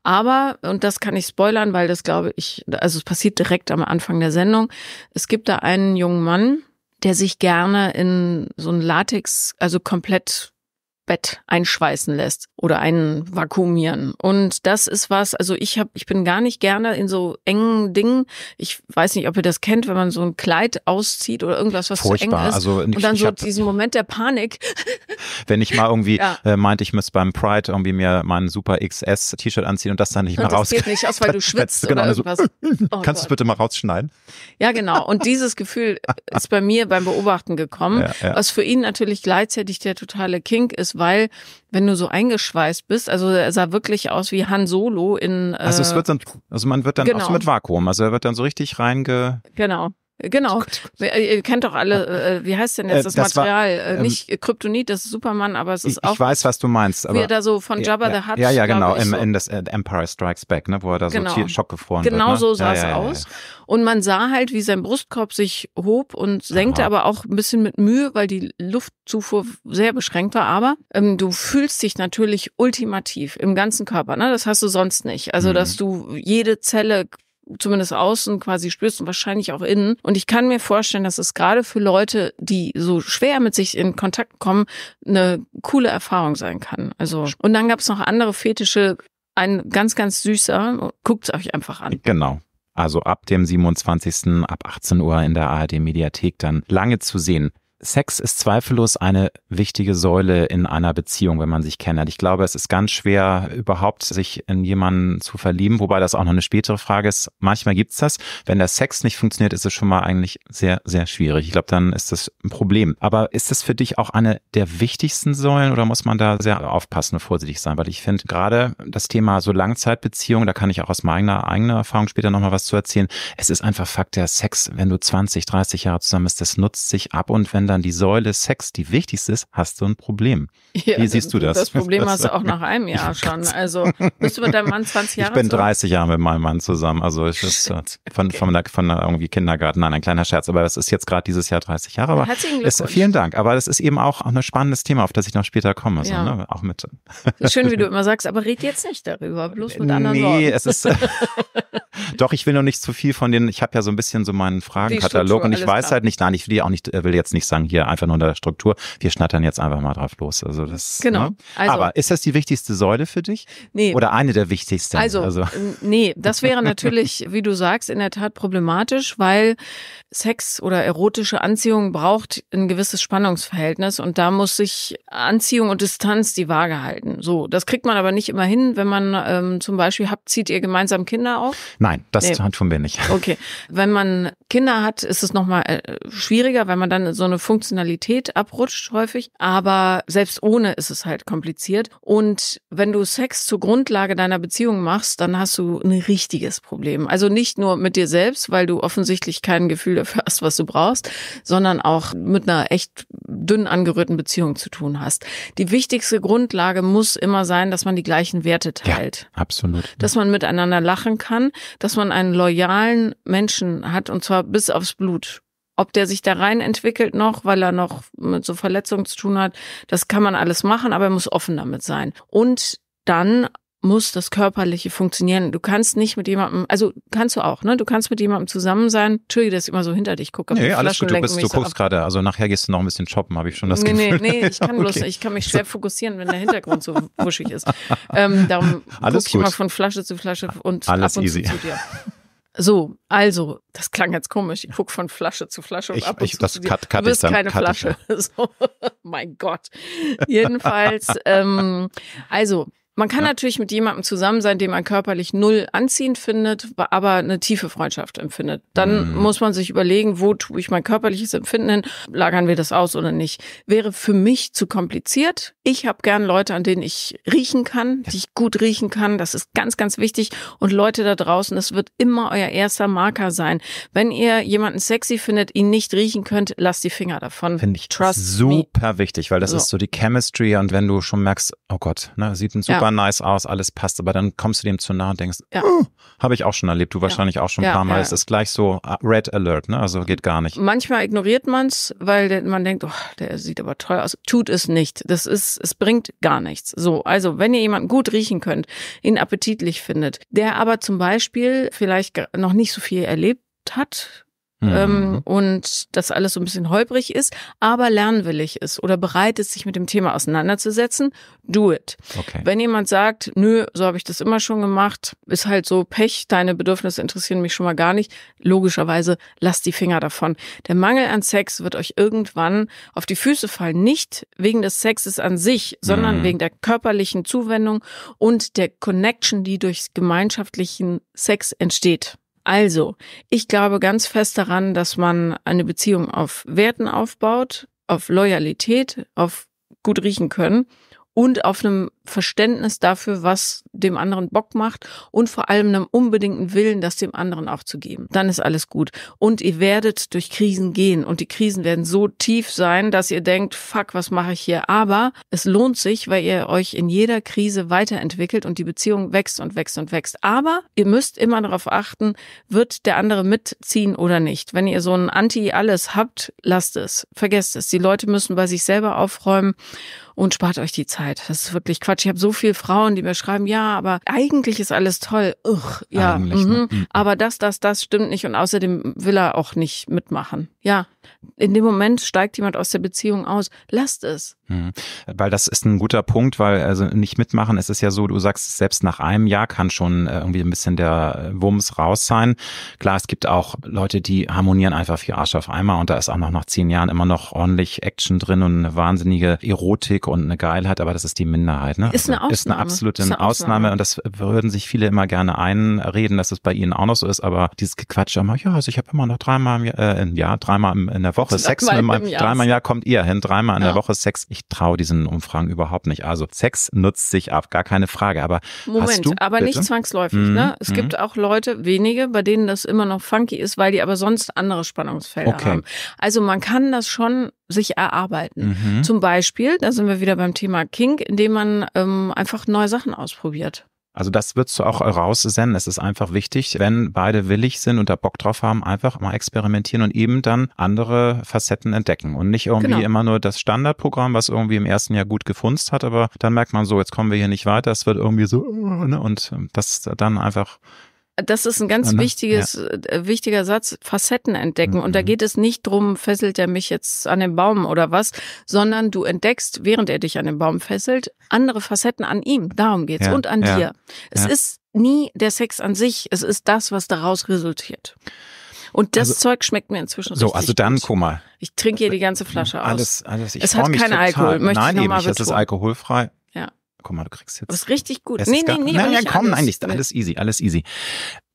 Aber, und das kann ich spoilern, weil das glaube ich, also es passiert direkt am Anfang der Sendung. Es gibt da einen jungen Mann, der sich gerne in so ein Latex, also komplett Bett einschweißen lässt oder einen vakuumieren. Und das ist was, also ich habe, ich bin gar nicht gerne in so engen Dingen. Ich weiß nicht, ob ihr das kennt, wenn man so ein Kleid auszieht oder irgendwas, was Furchtbar. zu eng ist. Also, und dann so hab, diesen Moment der Panik. *laughs* Wenn ich mal irgendwie ja. äh, meinte, ich müsste beim Pride irgendwie mir mein super XS-T-Shirt anziehen und das dann nicht mehr raus. Das geht nicht aus, weil du *laughs* schwitzt genau, oder also irgendwas. *laughs* oh kannst du es bitte mal rausschneiden? Ja, genau. Und dieses Gefühl ist bei mir beim Beobachten gekommen, ja, ja. was für ihn natürlich gleichzeitig der totale Kink ist, weil wenn du so eingeschweißt bist, also er sah wirklich aus wie Han Solo in. Äh, also es äh, wird dann, also man wird dann genau. auch so genau. mit Vakuum, also er wird dann so richtig reinge. Genau. Genau. Oh äh, ihr kennt doch alle, äh, äh wie heißt denn jetzt äh, das, das Material? War, ähm, Nicht Kryptonit, das ist Superman, aber es ist ich, auch. Ich weiß, was du meinst. Aber, wie er da so von Jabba ja, the Hutt. Ja, ja, genau. Im, In das Empire Strikes Back, ne, wo er da so genau. schockgefroren genau Genau ne? so sah ja, es ja, aus. Und man sah halt, wie sein Brustkorb sich hob und senkte, Aha. aber auch ein bisschen mit Mühe, weil die Luftzufuhr sehr beschränkt war. Aber ähm, du fühlst dich natürlich ultimativ im ganzen Körper. Ne? Das hast du sonst nicht. Also, mhm. dass hm. du jede Zelle zumindest außen quasi spürst und wahrscheinlich auch innen. Und ich kann mir vorstellen, dass es gerade für Leute, die so schwer mit sich in Kontakt kommen, eine coole Erfahrung sein kann. Also und dann gab es noch andere Fetische. Ein ganz, ganz süßer, guckt euch einfach an. Genau. Also ab dem 27. ab 18 Uhr in der ARD Mediathek dann lange zu sehen. Sex ist zweifellos eine wichtige Säule in einer Beziehung, wenn man sich kennt. Ich glaube, es ist ganz schwer, überhaupt sich in jemanden zu verlieben, wobei das auch noch eine spätere Frage ist. Manchmal gibt's das. Wenn der Sex nicht funktioniert, ist es schon mal eigentlich sehr, sehr schwierig. Ich glaube, dann ist das ein Problem. Aber ist das für dich auch eine der wichtigsten Säulen oder muss man da sehr aufpassen und vorsichtig sein? Weil ich finde gerade das Thema so Langzeitbeziehungen, da kann ich auch aus meiner eigenen Erfahrung später nochmal was zu erzählen. Es ist einfach Fakt, der Sex, wenn du 20, 30 Jahre zusammen bist, das nutzt sich ab und wenn dann die Säule Sex die wichtigste ist, hast du ein Problem. *laughs* Ja, Wie siehst du das? Das Problem *laughs* hast du auch nach einem Jahr schon. Also bist du mit deinem Mann 20 *laughs* Jahre Ich bin 30 Jahre mit meinem Mann zusammen. Also es ist äh, von, okay. von, der, von der irgendwie Kindergarten. Nein, ein kleiner Scherz. Aber das ist jetzt gerade dieses Jahr 30 Jahre. Aber Herzlichen Glückwunsch. Es, vielen Dank. Aber das ist eben auch ein spannendes Thema, auf das ich noch später komme. Ja. So, ne? Auch mit. Schön, wie du immer sagst, aber red jetzt nicht darüber, bloß mit anderen nee, Worten. Nee, es ist. Doch, ich will noch nicht zu viel von den, ich habe ja so ein bisschen so meinen Fragenkatalog und ich weiß klar. halt nicht, nein, ich will auch nicht, äh, will jetzt nicht sagen, sagen, hier einfach nur in der Struktur, wir schnattern jetzt einfach mal drauf los. Also das, genau. Ne? Also, Aber ist das die wichtigste Säule für dich? Nee. Oder eine der wichtigsten? Also, also. nee, das *laughs* wäre natürlich, wie du sagst, in der Tat problematisch, weil Sex oder erotische Anziehung braucht ein gewisses Spannungsverhältnis und da muss sich Anziehung und Distanz die Waage halten. So, das kriegt man aber nicht immer hin, wenn man ähm, zum Beispiel habt, zieht ihr gemeinsam Kinder auf? Nein, das nee. tun wir nicht. Okay, wenn man Kinder hat, ist es nochmal äh, schwieriger, weil man dann in so eine Funktionalität abrutscht häufig. Aber selbst ohne ist es halt kompliziert. Und wenn du Sex zur Grundlage deiner Beziehung machst, dann hast du ein richtiges Problem. Also nicht nur mit dir selbst, weil du offensichtlich kein Gefühl dafür hast, was du brauchst, sondern auch mit einer echt dünn angerührten Beziehung zu tun hast. Die wichtigste Grundlage muss immer sein, dass man die gleichen Werte teilt. Ja, absolut. Dass man miteinander lachen kann, dass man einen loyalen Menschen hat und zwar bis aufs Blut. Ob der sich da rein entwickelt noch, weil er noch mit so Verletzungen zu tun hat, das kann man alles machen, aber er muss offen damit sein. Und dann muss das Körperliche funktionieren. Du kannst nicht mit jemandem, also kannst du auch, ne? Du kannst mit jemandem zusammen sein. Entschuldige, dass ich immer so hinter dich gucke. Nee, alles gut, du, bist, du guckst so gerade, also nachher gehst du noch ein bisschen shoppen, habe ich schon das nee, Gefühl. Nee, nee, ich kann *laughs* okay. bloß, ich kann mich schwer fokussieren, wenn der Hintergrund so wuschig ist. Ähm, darum *laughs* gucke ich gut. mal von Flasche zu Flasche und alles ab und easy. zu dir. *laughs* So, also, das klang jetzt komisch. Ich guck von Flasche zu Flasche und ich, ab und ich, zu das zu cut, cut du bist dann, keine cut Flasche. *laughs* so, mein Gott. Jedenfalls, ähm, also, man kann ja. natürlich mit jemandem zusammen sein, den man körperlich null anziehend findet, aber eine tiefe Freundschaft empfindet. Dann mhm. muss man sich überlegen, wo tue ich mein körperliches Empfinden hin? Lagern wir das aus oder nicht? Wäre für mich zu kompliziert. Ich habe gern Leute, an denen ich riechen kann, die ich gut riechen kann. Das ist ganz, ganz wichtig. Und Leute da draußen, das wird immer euer erster Marker sein. Wenn ihr jemanden sexy findet, ihn nicht riechen könnt, lasst die Finger davon. Finde ich Trust super me. wichtig, weil das so. ist so die Chemistry. Und wenn du schon merkst, oh Gott, ne, sieht ein super ja immer nice aus, alles passt, aber dann kommst du dem zu nah und denkst, ja. oh, habe ich auch schon erlebt, du wahrscheinlich auch schon ein paar Mal. Es ist gleich so ah, Red Alert, ne? Also geht gar nicht. Manchmal ignoriert man es, weil man denkt, oh, der sieht aber toll aus. Tut es nicht. Das ist, es bringt gar nichts. So, also wenn ihr jemanden gut riechen könnt, ihn appetitlich findet, der aber zum Beispiel vielleicht noch nicht so viel erlebt hat, Mhm. Ähm, und das alles so ein bisschen holprig ist, aber lernwillig ist oder bereit ist, sich mit dem Thema auseinanderzusetzen, do it. Okay. Wenn jemand sagt, nö, so habe ich das immer schon gemacht, ist halt so Pech, deine Bedürfnisse interessieren mich schon mal gar nicht, logischerweise lasst die Finger davon. Der Mangel an Sex wird euch irgendwann auf die Füße fallen, nicht wegen des Sexes an sich, sondern mhm. wegen der körperlichen Zuwendung und der Connection, die durch gemeinschaftlichen Sex entsteht. Also, ich glaube ganz fest daran, dass man eine Beziehung auf Werten aufbaut, auf Loyalität, auf gut riechen können und auf einem Verständnis dafür, was dem anderen Bock macht und vor allem einem unbedingten Willen, das dem anderen auch zu geben. Dann ist alles gut. Und ihr werdet durch Krisen gehen und die Krisen werden so tief sein, dass ihr denkt, fuck, was mache ich hier? Aber es lohnt sich, weil ihr euch in jeder Krise weiterentwickelt und die Beziehung wächst und wächst und wächst. Aber ihr müsst immer darauf achten, wird der andere mitziehen oder nicht. Wenn ihr so ein Anti-Alles habt, lasst es. Vergesst es. Die Leute müssen bei sich selber aufräumen und spart euch die Zeit. Das ist wirklich Quatsch Quatsch. Ich habe so viele Frauen, die mir schreiben, ja, aber eigentlich ist alles toll. Ugh, ja, ne? mhm. mhm. aber das, das, das stimmt nicht und außerdem will er auch nicht mitmachen. Ja, in dem Moment steigt jemand aus der Beziehung aus. Lasst es. Mhm. Weil das ist ein guter Punkt, weil also nicht mitmachen, es ist ja so, du sagst, selbst nach einem Jahr kann schon äh, irgendwie ein bisschen der äh, Wumms raus sein. Klar, es gibt auch Leute, die harmonieren einfach viel Arsch auf einmal und da ist auch noch nach zehn Jahren immer noch ordentlich Action drin und eine wahnsinnige Erotik und eine Geilheit, aber das ist die Minderheit. Ne? Ist eine Ausnahme. Also, ist eine absolute ist eine Ausnahme. Ausnahme. und das würden sich viele immer gerne einreden, dass es bei ihnen auch noch so ist, aber dieses Gequatsche immer, ja, also ich habe immer noch dreimal im Jahr, äh, im Jahr dreimal in der Woche Sex, dreimal im Jahr kommt ihr hin, dreimal in ja. der Woche Sex. Ich ich traue diesen Umfragen überhaupt nicht. Also Sex nutzt sich ab, gar keine Frage. Aber Moment, du, aber bitte? nicht zwangsläufig. Ne? Mhm. Ne? Es mhm. gibt auch Leute, wenige, bei denen das immer noch funky ist, weil die aber sonst andere Spannungsfelder okay. haben. Also man kann das schon sich erarbeiten. Mhm. Zum Beispiel, da sind wir wieder beim Thema Kink, indem man ähm, einfach neue Sachen ausprobiert. Also das würdest du auch raussenden. Es ist einfach wichtig, wenn beide willig sind und da Bock drauf haben, einfach mal experimentieren und eben dann andere Facetten entdecken und nicht irgendwie genau. immer nur das Standardprogramm, was irgendwie im ersten Jahr gut gefunzt hat, aber dann merkt man so, jetzt kommen wir hier nicht weiter, es wird irgendwie so ne, und das dann einfach das ist ein ganz Anna? wichtiges, ja. Äh, wichtiger Satz, Facetten entdecken. Mhm. Und da mhm. geht es nicht drum, fesselt er mich jetzt an den Baum oder was, sondern du entdeckst, während er dich an den Baum fesselt, andere Facetten an ihm. Darum geht's. Ja. Und an ja. dir. Es ist nie der Sex an sich, es ist das, was daraus resultiert. Und das also, Zeug schmeckt mir inzwischen so. So, also dann, gut. guck mal. Ich trinke hier die ganze Flasche aus. Alles, alles. Ich es hat keinen Alkohol. Möchte Nein, ich eben nicht. Es ist alkoholfrei. Guck mal, du kriegst jetzt. Das ist richtig gut. Nee, nee, nee, nee. Nein, ja, komm, alles. nein, nicht, alles easy, alles easy.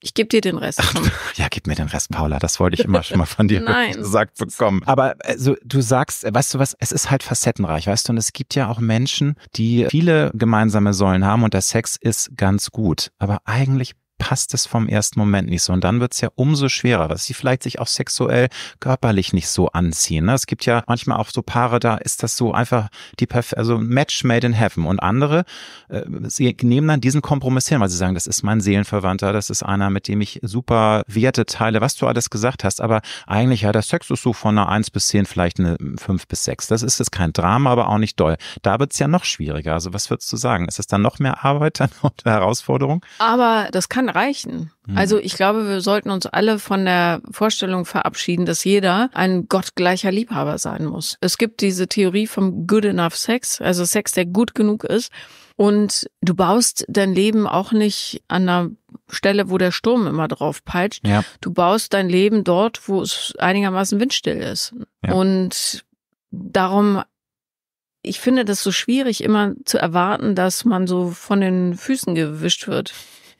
Ich gebe dir den Rest. Ach, *laughs* ja, gib mir den Rest, Paula. Das wollte ich immer schon mal von dir gesagt *laughs* bekommen. Aber also, du sagst, äh, weißt du was, es ist halt facettenreich, weißt du, und es gibt ja auch Menschen, die viele gemeinsame Säulen haben und der Sex ist ganz gut. Aber eigentlich passt es vom ersten Moment nicht so. Und dann wird es ja umso schwerer, dass sie vielleicht sich auch sexuell, körperlich nicht so anziehen. Ne? Es gibt ja manchmal auch so Paare, da ist das so einfach die Perf also Match made in heaven. Und andere, äh, sie nehmen dann diesen Kompromiss hin, weil sie sagen, das ist mein Seelenverwandter, das ist einer, mit dem ich super Werte teile, was du alles gesagt hast. Aber eigentlich, ja, der Sex ist so von einer 1 bis 10, vielleicht eine 5 bis 6. Das ist jetzt kein Drama, aber auch nicht doll. Da wird es ja noch schwieriger. Also was würdest du sagen? Ist es dann noch mehr Arbeit dann und *laughs* Herausforderung? Aber das kann kann reichen. Mhm. Also ich glaube, wir sollten uns alle von der Vorstellung verabschieden, dass jeder ein gottgleicher Liebhaber sein muss. Es gibt diese Theorie vom Good Enough Sex, also Sex, der gut genug ist. Und du baust dein Leben auch nicht an einer Stelle, wo der Sturm immer drauf peitscht. Ja. Du baust dein Leben dort, wo es einigermaßen windstill ist. Ja. Und darum ich finde das so schwierig, immer zu erwarten, dass man so von den Füßen gewischt wird.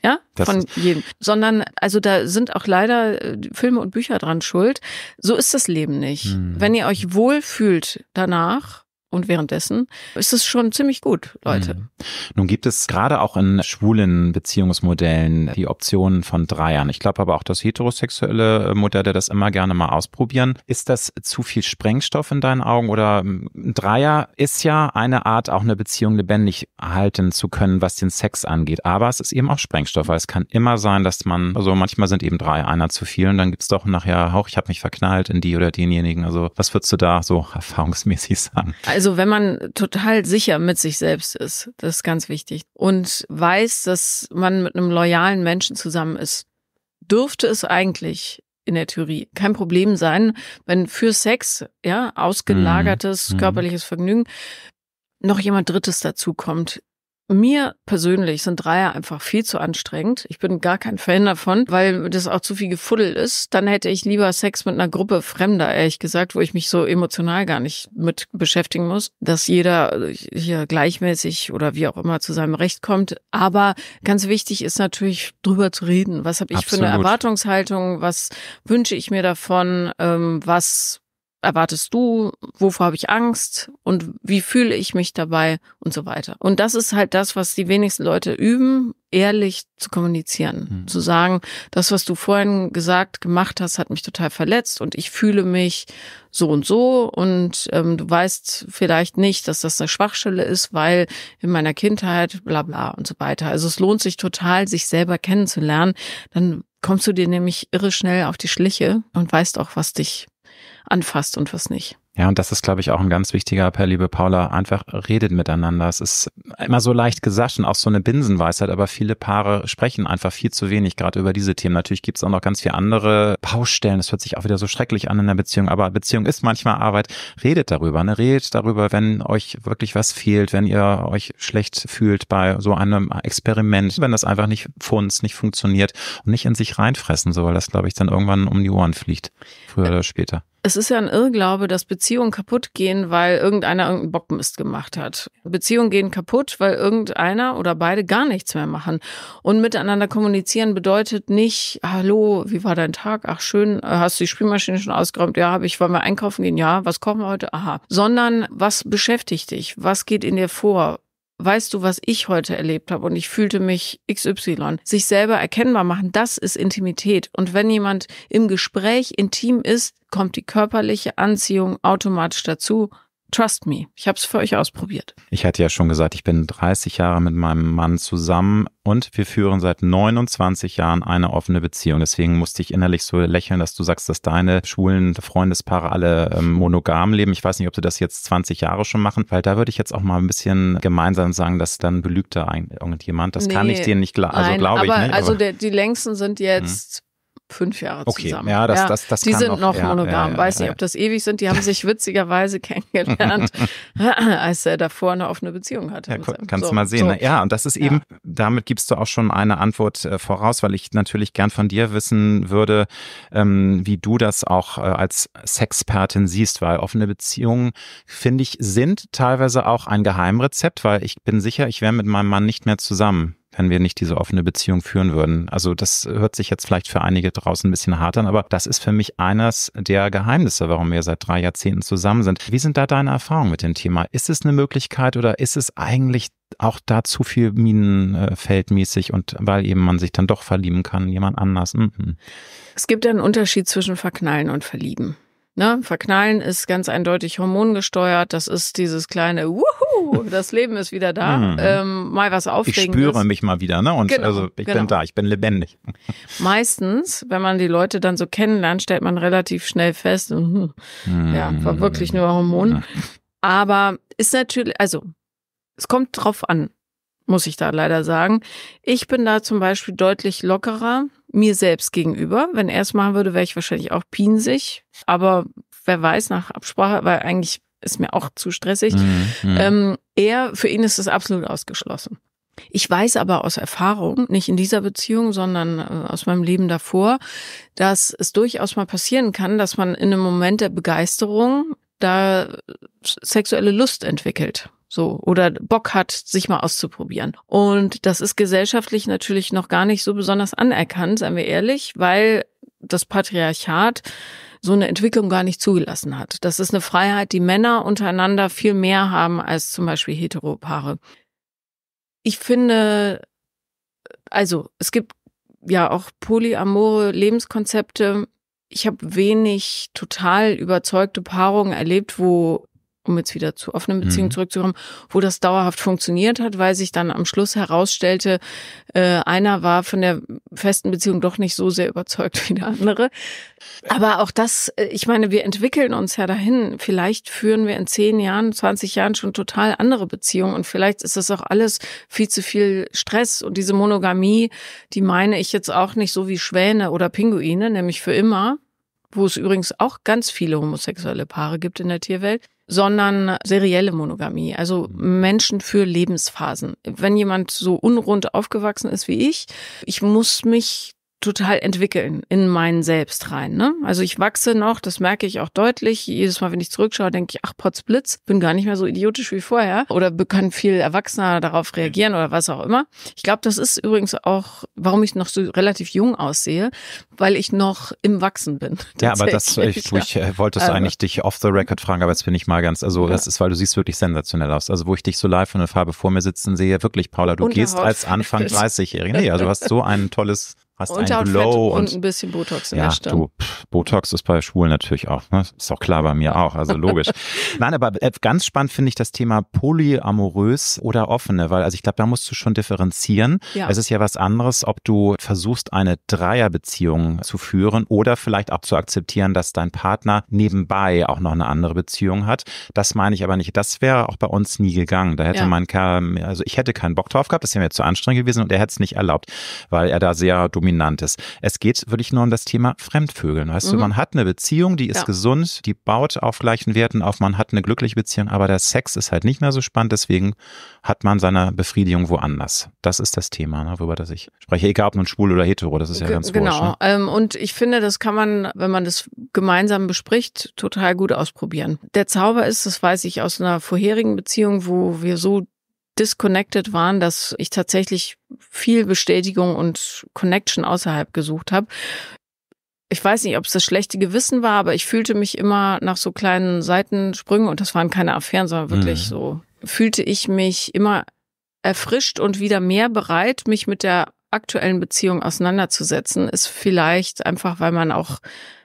Ja, das von jedem. Sondern, also da sind auch leider äh, Filme und Bücher dran schuld. So ist das Leben nicht. Hm. Wenn ihr euch wohlfühlt danach, und währenddessen ist es schon ziemlich gut, Leute. Mhm. Nun gibt es gerade auch in schwulen Beziehungsmodellen die Optionen von Dreiern. Ich glaube aber auch, dass heterosexuelle Modelle das immer gerne mal ausprobieren. Ist das zu viel Sprengstoff in deinen Augen? Oder ähm, ein Dreier ist ja eine Art, auch eine Beziehung lebendig halten zu können, was den Sex angeht. Aber es ist eben auch Sprengstoff, weil es kann immer sein, dass man, also manchmal sind eben drei einer zu viel und dann gibt es doch nachher, auch ich habe mich verknallt in die oder denjenigen. Also was würdest du da so *laughs* erfahrungsmäßig sagen? Also also wenn man total sicher mit sich selbst ist, das ist ganz wichtig, und weiß, dass man mit einem loyalen Menschen zusammen ist, dürfte es eigentlich in der Theorie kein Problem sein, wenn für Sex, ja, ausgelagertes mhm. mhm. körperliches Vergnügen noch jemand Drittes dazukommt, mir persönlich sind Dreier einfach viel zu anstrengend. Ich bin gar kein Fan davon, weil das auch zu viel gefuddelt ist. Dann hätte ich lieber Sex mit einer Gruppe Fremder, ehrlich gesagt, wo ich mich so emotional gar nicht mit beschäftigen muss, dass jeder hier gleichmäßig oder wie auch immer zu seinem Recht kommt. Aber ganz wichtig ist natürlich, drüber zu reden. Was habe ich Absolut. für eine Erwartungshaltung? Was wünsche ich mir davon? Ähm, was erwartest du? Wovor habe ich Angst? Und wie fühle ich mich dabei? Und so weiter. Und das ist halt das, was die wenigsten Leute üben, ehrlich zu kommunizieren. Mhm. Zu sagen, das, was du vorhin gesagt, gemacht hast, hat mich total verletzt und ich fühle mich so und so. Und ähm, du weißt vielleicht nicht, dass das eine Schwachstelle ist, weil in meiner Kindheit, bla bla und so weiter. Also es lohnt sich total, sich selber kennenzulernen. Dann kommst du dir nämlich irre schnell auf die Schliche und weißt auch, was dich anfasst und was nicht. Ja, und das ist, glaube ich, auch ein ganz wichtiger Appell, liebe Paula. Einfach redet miteinander. Es ist immer so leicht gesagt und auch so eine Binsenweisheit, aber viele Paare sprechen einfach viel zu wenig gerade über diese Themen. Natürlich gibt es auch noch ganz viele andere Pausstellen. Das hört sich auch wieder so schrecklich an in der Beziehung, aber Beziehung ist manchmal Arbeit. Redet darüber, ne? Redet darüber, wenn euch wirklich was fehlt, wenn ihr euch schlecht fühlt bei so einem Experiment, wenn das einfach nicht funzt, nicht funktioniert und nicht in sich reinfressen, so weil das, glaube ich, dann irgendwann um die Ohren fliegt. Früher oder später. Es ist ja ein Irrglaube, dass Beziehungen kaputt gehen, weil irgendeiner irgendeinen Bockmist gemacht hat. Beziehungen gehen kaputt, weil irgendeiner oder beide gar nichts mehr machen. Und miteinander kommunizieren bedeutet nicht, hallo, wie war dein Tag? Ach, schön, hast du die Spülmaschine schon ausgeräumt? Ja, habe ich, wollen wir einkaufen gehen? Ja, was kochen wir heute? Aha. Sondern was beschäftigt dich? Was geht in dir vor? weißt du, was ich heute erlebt habe und ich fühlte mich XY. Sich selber erkennbar machen, das ist Intimität. Und wenn jemand im Gespräch intim ist, kommt die körperliche Anziehung automatisch dazu Trust me, ich habe es für euch ausprobiert. Ich hatte ja schon gesagt, ich bin 30 Jahre mit meinem Mann zusammen und wir führen seit 29 Jahren eine offene Beziehung. Deswegen musste ich innerlich so lächeln, dass du sagst, dass deine schwulen Freundespaare alle ähm, monogam leben. Ich weiß nicht, ob sie das jetzt 20 Jahre schon machen, weil da würde ich jetzt auch mal ein bisschen gemeinsam sagen, dass dann belügt da irgendjemand. Das nee, kann ich dir nicht glauben. Also glaube ich nicht. Also der, die längsten sind hm. jetzt fünf Jahre okay. zusammen. Ja, das, ja. das, das die sind noch, ja, monogam. Ja, Weiß nicht, ob das ewig sind. Die haben sich *laughs* witzigerweise kennengelernt, *laughs* als er davor eine offene Beziehung hatte. Ja, kannst so, mal sehen. So. Ne? Ja, und das ist eben, damit gibst du auch schon eine Antwort äh, voraus, weil ich natürlich gern von dir wissen würde, ähm, wie du das auch äh, als Sexpertin siehst, weil offene Beziehungen, finde ich, sind teilweise auch ein Geheimrezept, weil ich bin sicher, ich wäre mit meinem Mann nicht mehr zusammen wenn wir nicht diese offene Beziehung führen würden. Also das hört sich jetzt vielleicht für einige draußen ein bisschen hart an, aber das ist für mich eines der Geheimnisse, warum wir seit drei Jahrzehnten zusammen sind. Wie sind da deine Erfahrungen mit dem Thema? Ist es eine Möglichkeit oder ist es eigentlich auch da zu viel minenfeldmäßig und weil eben man sich dann doch verlieben kann, jemand anders? Mm Es gibt einen Unterschied zwischen verknallen und verlieben. Ne? Verknallen ist ganz eindeutig hormongesteuert. Das ist dieses kleine Wuhu, das Leben ist wieder da. Mhm. Ähm, mal was aufregendes. Ich spüre mich mal wieder, ne? Und genau, also ich genau. bin da, ich bin lebendig. Meistens, wenn man die Leute dann so kennenlernt, stellt man relativ schnell fest, hm, hm, mhm. ja, war wirklich nur Hormon. Mhm. Aber ist natürlich, also es kommt drauf an muss ich da leider sagen. Ich bin da zum Beispiel deutlich lockerer mir selbst gegenüber. Wenn er es machen würde, wäre ich wahrscheinlich auch pinsig. Aber wer weiß, nach Absprache, weil eigentlich ist mir auch zu stressig. Mhm, mhm. ähm, er, für ihn ist es absolut ausgeschlossen. Ich weiß aber aus Erfahrung, nicht in dieser Beziehung, sondern äh, aus meinem Leben davor, dass es durchaus mal passieren kann, dass man in einem Moment der Begeisterung da sexuelle Lust entwickelt so oder Bock hat, sich mal auszuprobieren. Und das ist gesellschaftlich natürlich noch gar nicht so besonders anerkannt, seien wir ehrlich, weil das Patriarchat so eine Entwicklung gar nicht zugelassen hat. Das ist eine Freiheit, die Männer untereinander viel mehr haben als zum Beispiel Heteropaare. Ich finde, also es gibt ja auch polyamore Lebenskonzepte. Ich habe wenig total überzeugte Paarungen erlebt, wo um jetzt wieder zu offenen Beziehungen mhm. zurückzukommen, wo das dauerhaft funktioniert hat, weil sich dann am Schluss herausstellte, äh, einer war von der festen Beziehung doch nicht so sehr überzeugt *laughs* wie der andere. Aber auch das, äh, ich meine, wir entwickeln uns ja dahin. Vielleicht führen wir in zehn Jahren, 20 Jahren schon total andere Beziehungen und vielleicht ist das auch alles viel zu viel Stress und diese Monogamie, die meine ich jetzt auch nicht so wie Schwäne oder Pinguine, nämlich für immer wo es übrigens auch ganz viele homosexuelle Paare gibt in der Tierwelt sondern serielle Monogamie, also mhm. Menschen für Lebensphasen. Wenn jemand so unrund aufgewachsen ist wie ich, ich muss mich total entwickeln in meinen Selbst rein. Ne? Also ich wachse noch, das merke ich auch deutlich. Jedes Mal, wenn ich zurückschaue, denke ich, ach Potzblitz, bin gar nicht mehr so idiotisch wie vorher oder kann viel erwachsener darauf reagieren oder was auch immer. Ich glaube, das ist übrigens auch, warum ich noch so relativ jung aussehe, weil ich noch im Wachsen bin. *laughs* Ja, aber das, ich, ja. ich äh, wollte es also. eigentlich dich off the record fragen, aber jetzt bin ich mal ganz, also ja. das ist, weil du siehst wirklich sensationell aus. Also wo ich dich so live von der Farbe vor mir sitzen sehe, wirklich, Paula, du Unterhaut. gehst als Anfang 30-Jährige. *laughs* Nee, also du hast so ein tolles hast ein Glow und, und, ein bisschen Botox in ja, der Stirn. Du, pff, Botox ist bei Schwulen natürlich auch, ne? ist auch klar bei mir auch, also logisch. *laughs* Nein, aber äh, ganz spannend finde ich das Thema polyamorös oder offene, weil also ich glaube, da musst du schon differenzieren. Ja. Es ist ja was anderes, ob du versuchst, eine Dreierbeziehung zu führen oder vielleicht auch zu akzeptieren, dass dein Partner nebenbei auch noch eine andere Beziehung hat. Das meine ich aber nicht. Das wäre auch bei uns nie gegangen. Da hätte ja. Kerl, also ich hätte keinen Bock drauf gehabt, das wäre mir zu anstrengend gewesen und er hätte es nicht erlaubt, weil er da sehr dominant dominantes. Es geht wirklich nur um das Thema Fremdvögeln. Weißt mhm. du, man hat eine Beziehung, die ist ja. gesund, die baut auf gleichen Werten auf, man hat eine glückliche Beziehung, aber der Sex ist halt nicht mehr so spannend, deswegen hat man seine Befriedigung woanders. Das ist das Thema, ne, worüber das ich spreche. Egal ob nun schwul oder hetero, das ist ja G ganz Genau. Wurscht, ne? ähm, und ich finde, das kann man, wenn man das gemeinsam bespricht, total gut ausprobieren. Der Zauber ist, das weiß ich aus einer vorherigen Beziehung, wo wir so disconnected waren, dass ich tatsächlich viel Bestätigung und Connection außerhalb gesucht habe. Ich weiß nicht, ob es das schlechte Gewissen war, aber ich fühlte mich immer nach so kleinen Seitensprüngen, und das waren keine Affären, sondern wirklich mhm. so, fühlte ich mich immer erfrischt und wieder mehr bereit, mich mit der aktuellen Beziehung auseinanderzusetzen, ist vielleicht einfach, weil man auch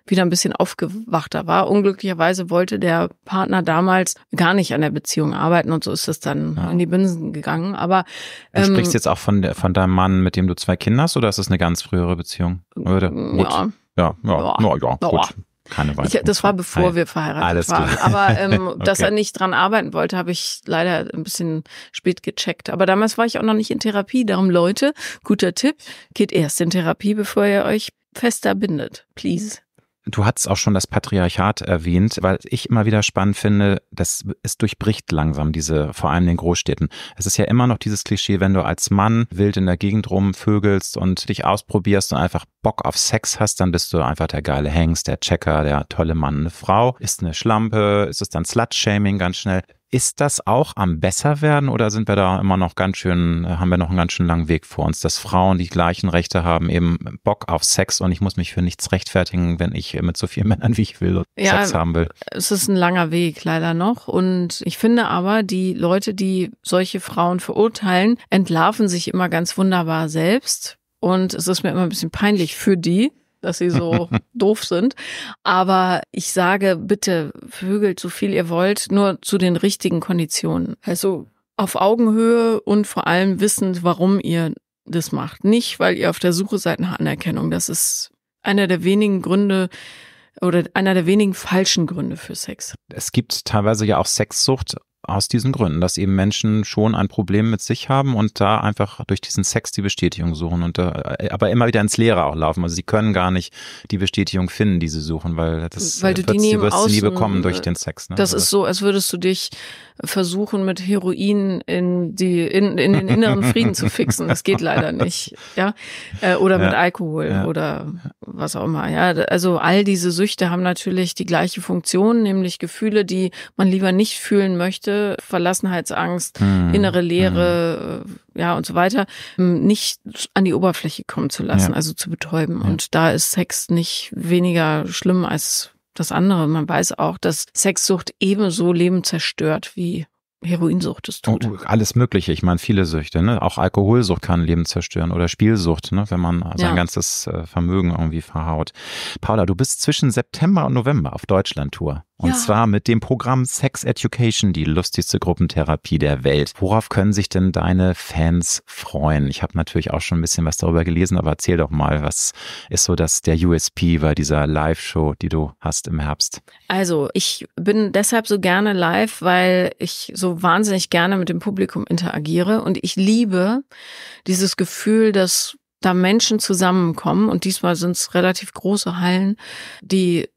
wieder ein bisschen aufgewachter war. Unglücklicherweise wollte der Partner damals gar nicht an der Beziehung arbeiten und so ist das dann ja. in die Binsen gegangen. Aber ähm, du sprichst jetzt auch von, der, von deinem Mann, mit dem du zwei Kinder hast, oder ist das eine ganz frühere Beziehung? Oder mm, Ja. Ja, ja, ja, ja, ja. gut. Keine ich, das war bevor Nein. wir verheiratet Alles waren. Gut. Aber *laughs* ähm, okay. dass er nicht dran arbeiten wollte, habe ich leider ein bisschen spät gecheckt. Aber damals war ich auch noch nicht in Therapie. Darum, Leute, guter Tipp, geht erst in Therapie, bevor ihr euch fester bindet. Please. Du hattest auch schon das Patriarchat erwähnt, weil ich immer wieder spannend finde, dass es durchbricht langsam diese, vor allem den Großstädten. Es ist ja immer noch dieses Klischee, wenn du als Mann wild in der Gegend rumvögelst und dich ausprobierst und einfach Bock auf Sex hast, dann bist du einfach der geile Hengst, der Checker, der tolle Mann, eine Frau, ist eine Schlampe, ist es dann Slut-Shaming ganz schnell. Ist das auch am besser werden oder sind wir da immer noch ganz schön, äh, haben wir noch einen ganz schön langen Weg vor uns, dass Frauen die gleichen Rechte haben, eben Bock auf Sex und ich muss mich für nichts rechtfertigen, wenn ich mit so vielen Männern, wie ich will, ja, Sex haben will? Es ist ein langer Weg, leider noch. Und ich finde aber, die Leute, die solche Frauen verurteilen, entlarven sich immer ganz wunderbar selbst. Und es ist mir immer ein bisschen peinlich für die, dass sie so *laughs* doof sind. Aber ich sage, bitte vögelt so viel ihr wollt, nur zu den richtigen Konditionen. Also auf Augenhöhe und vor allem wissend, warum ihr das macht. Nicht, weil ihr auf der Suche seid nach Anerkennung. Das ist einer der wenigen Gründe, oder einer der wenigen falschen Gründe für Sex. Es gibt teilweise ja auch Sexsucht aus diesen Gründen, dass eben Menschen schon ein Problem mit sich haben und da einfach durch diesen Sex die Bestätigung suchen und da, äh, aber immer wieder ins Leere auch laufen. Also sie können gar nicht die Bestätigung finden, die sie suchen, weil das weil du äh, wird, die nie, wirst außen, nie bekommen durch äh, den Sex. Ne? Das also ist so, als würdest du dich versuchen mit Heroin in die in, in den inneren Frieden zu fixen. Das geht leider *laughs* nicht, ja oder mit ja, Alkohol ja. oder was auch immer. Ja, also all diese Süchte haben natürlich die gleiche Funktion, nämlich Gefühle, die man lieber nicht fühlen möchte Ängste, Verlassenheitsangst, hm. innere Leere, hm. ja und so weiter, ähm, nicht an die Oberfläche kommen zu lassen, ja. also zu betäuben. Ja. Und da ist Sex nicht weniger schlimm als das andere. Man weiß auch, dass Sexsucht ebenso Leben zerstört wie Heroinsucht es tut. Oh, alles Mögliche. Ich meine, viele Süchte. Ne? Auch Alkoholsucht kann Leben zerstören oder Spielsucht, ne? wenn man sein ja. ganzes äh, Vermögen irgendwie verhaut. Paula, du bist zwischen September und November auf Deutschlandtour. Und ja. zwar mit dem Programm Sex Education, die lustigste Gruppentherapie der Welt. Worauf können sich denn deine Fans freuen? Ich habe natürlich auch schon ein bisschen was darüber gelesen, aber erzähl doch mal, was ist so das der USP bei dieser Live-Show, die du hast im Herbst? Also, ich bin deshalb so gerne live, weil ich so wahnsinnig gerne mit dem Publikum interagiere und ich liebe dieses Gefühl, dass da Menschen zusammenkommen und diesmal sind es relativ große Hallen, die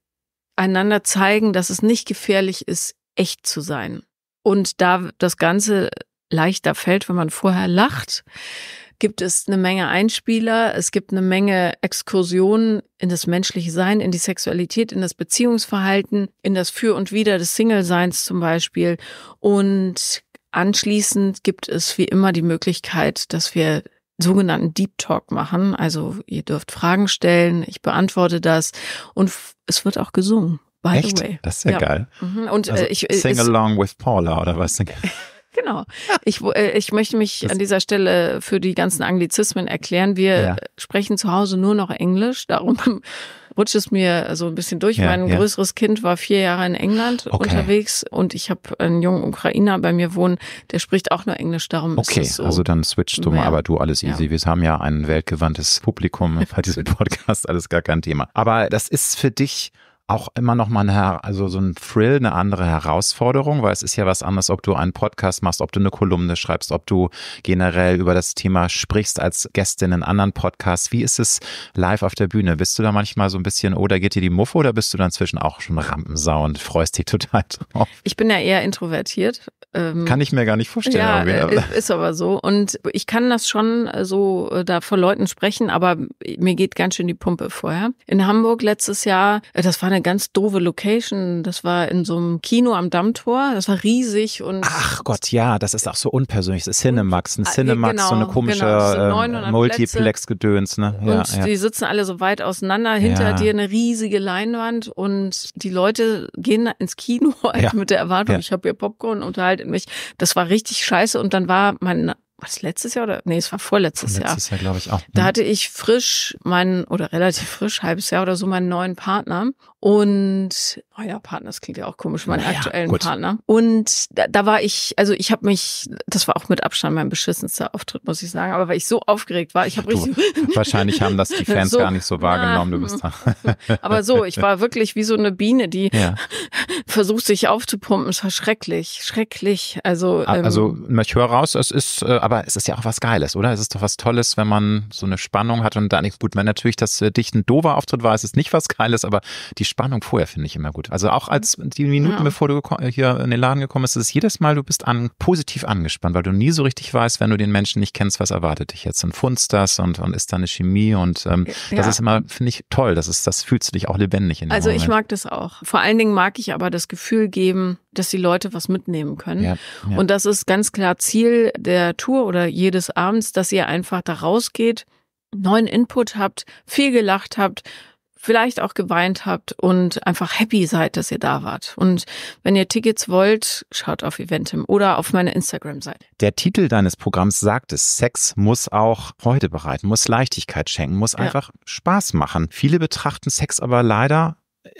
einander zeigen, dass es nicht gefährlich ist, echt zu sein. Und da das Ganze leichter fällt, wenn man vorher lacht, gibt es eine Menge Einspieler, es gibt eine Menge Exkursionen in das menschliche Sein, in die Sexualität, in das Beziehungsverhalten, in das Für und Wider des Single-Seins zum Beispiel. Und anschließend gibt es wie immer die Möglichkeit, dass wir sogenannten Deep Talk machen. Also ihr dürft Fragen stellen, ich beantworte das und es wird auch gesungen. By Echt? the way. Das ist ja, ja. geil. Mhm. Und also, äh, ich äh, sing ist, along with Paula oder was? *laughs* Genau. Ich, äh, ich möchte mich das an dieser Stelle für die ganzen Anglizismen erklären. Wir ja. sprechen zu Hause nur noch Englisch, darum rutscht es mir so ein bisschen durch. Ja, mein ja. größeres Kind war vier Jahre in England okay. unterwegs und ich habe einen jungen Ukrainer bei mir wohnen, der spricht auch nur Englisch, darum okay, ist es so. also dann switchst du mal, aber du alles easy. Wir haben ja ein weltgewandtes Publikum *laughs* bei diesem Podcast, alles gar kein Thema. Aber das ist für dich auch immer noch mal eine, also so ein Thrill, eine andere Herausforderung, weil es ist ja was anderes, ob du einen Podcast machst, ob du eine Kolumne schreibst, ob du generell über das Thema sprichst als Gästin in anderen Podcasts. Wie ist es live auf der Bühne? Bist du da manchmal so ein bisschen, oder oh, geht dir die Muffe oder bist du dann zwischen auch schon Rampensau und freust dich total drauf? Ich bin ja eher introvertiert. Ähm, kann ich mir gar nicht vorstellen. Ja, äh, ist aber so. Und ich kann das schon äh, so äh, da vor Leuten sprechen, aber mir geht ganz schön die Pumpe vorher. In Hamburg letztes Jahr, das war eine ganz doofe Location. Das war in so einem Kino am Dammtor. Das war riesig und. Ach Gott, ja, das ist auch so unpersönlich. Das ist Cinemax. Ein ah, Cinemax, genau, so eine genau, komische genau, ähm, Multiplex-Gedöns, ne? Ja, und ja. die sitzen alle so weit auseinander. Hinter ja. dir eine riesige Leinwand und die Leute gehen ins Kino *laughs* halt mit der Erwartung, ich habe hier Popcorn, unterhalten mich. Das war richtig scheiße und dann war mein was letztes Jahr oder nee, es war vorletztes, vorletztes Jahr. Jahr glaube ich auch. Da mhm. hatte ich frisch meinen oder relativ frisch halbes Jahr oder so meinen neuen Partner und euer oh Partner, das klingt ja auch komisch, meinen naja, aktuellen gut. Partner. Und da, da, war ich, also ich habe mich, das war auch mit Abstand mein beschissenster Auftritt, muss ich sagen, aber weil ich so aufgeregt war, ich habe richtig. *laughs* Wahrscheinlich haben das die Fans so, gar nicht so wahrgenommen, na, du bist da. aber so, ich war wirklich wie so eine Biene, die ja. *laughs* versucht sich aufzupumpen. Es war schrecklich, schrecklich. Also, ähm, also ähm, ich höre raus, es ist, äh, aber es ist ja auch was Geiles, oder? Es ist doch was Tolles, wenn man so eine Spannung hat und da nichts gut, wenn natürlich das äh, dicht ein doofer Auftritt war, es ist nicht was Geiles, aber die Spannung vorher finde ich immer gut. Also auch als die Minuten, ja. bevor du hier in den Laden gekommen bist, ist jedes Mal, du bist an, positiv angespannt, weil du nie so richtig weißt, wenn du den Menschen nicht kennst, was erwartet dich jetzt und funzt das und, und ist da eine Chemie und ähm, ja. das ist immer, finde ich, toll. Das ist, das fühlst du dich auch lebendig in Also Moment. ich mag das auch. Vor allen Dingen mag ich aber das Gefühl geben, dass die Leute was mitnehmen können. Ja, ja. Und das ist ganz klar Ziel der Tour oder jedes Abends, dass ihr einfach da rausgeht, neuen Input habt, viel gelacht habt, vielleicht auch geweint habt und einfach happy seid, dass ihr da wart. Und wenn ihr Tickets wollt, schaut auf Eventim oder auf meine Instagram-Seite. Der Titel deines Programms sagt es, Sex muss auch Freude bereiten, muss Leichtigkeit schenken, muss ja. einfach Spaß machen. Viele betrachten Sex aber leider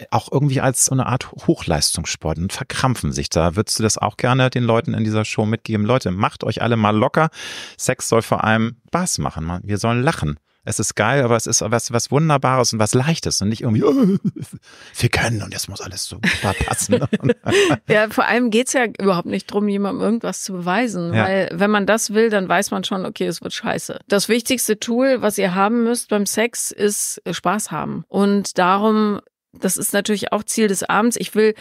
auch irgendwie als so eine Art Hochleistungssport und verkrampfen sich da. Würdest du das auch gerne den Leuten in dieser Show mitgeben? Leute, macht euch alle mal locker. Sex soll vor allem Spaß machen. Wir sollen lachen es ist geil, aber es ist was, was Wunderbares und was Leichtes und nicht irgendwie, oh, *laughs* wir können und jetzt muss alles so passen. *laughs* *laughs* ja, vor allem geht es ja überhaupt nicht darum, jemandem irgendwas zu beweisen, ja. weil wenn man das will, dann weiß man schon, okay, es wird scheiße. Das wichtigste Tool, was ihr haben müsst beim Sex, ist Spaß haben. Und darum das ist natürlich auch Ziel des Abends. Ich will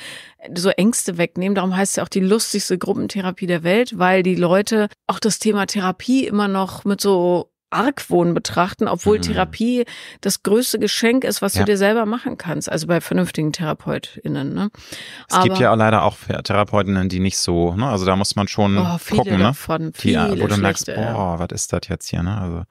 so Ängste wegnehmen. Darum heißt es ja auch die lustigste Gruppentherapie der Welt, weil die Leute auch das Thema Therapie immer noch mit so Argwohn betrachten, obwohl mhm. Therapie das größte Geschenk ist, was ja. du dir selber machen kannst, also bei vernünftigen TherapeutInnen. Ne? Es Aber gibt ja leider auch TherapeutInnen, die nicht so, ne? also da muss man schon oh, gucken, ne? davon, ne? die, äh, wo du merkst, boah, ja. was ist das jetzt hier? Ne? Also,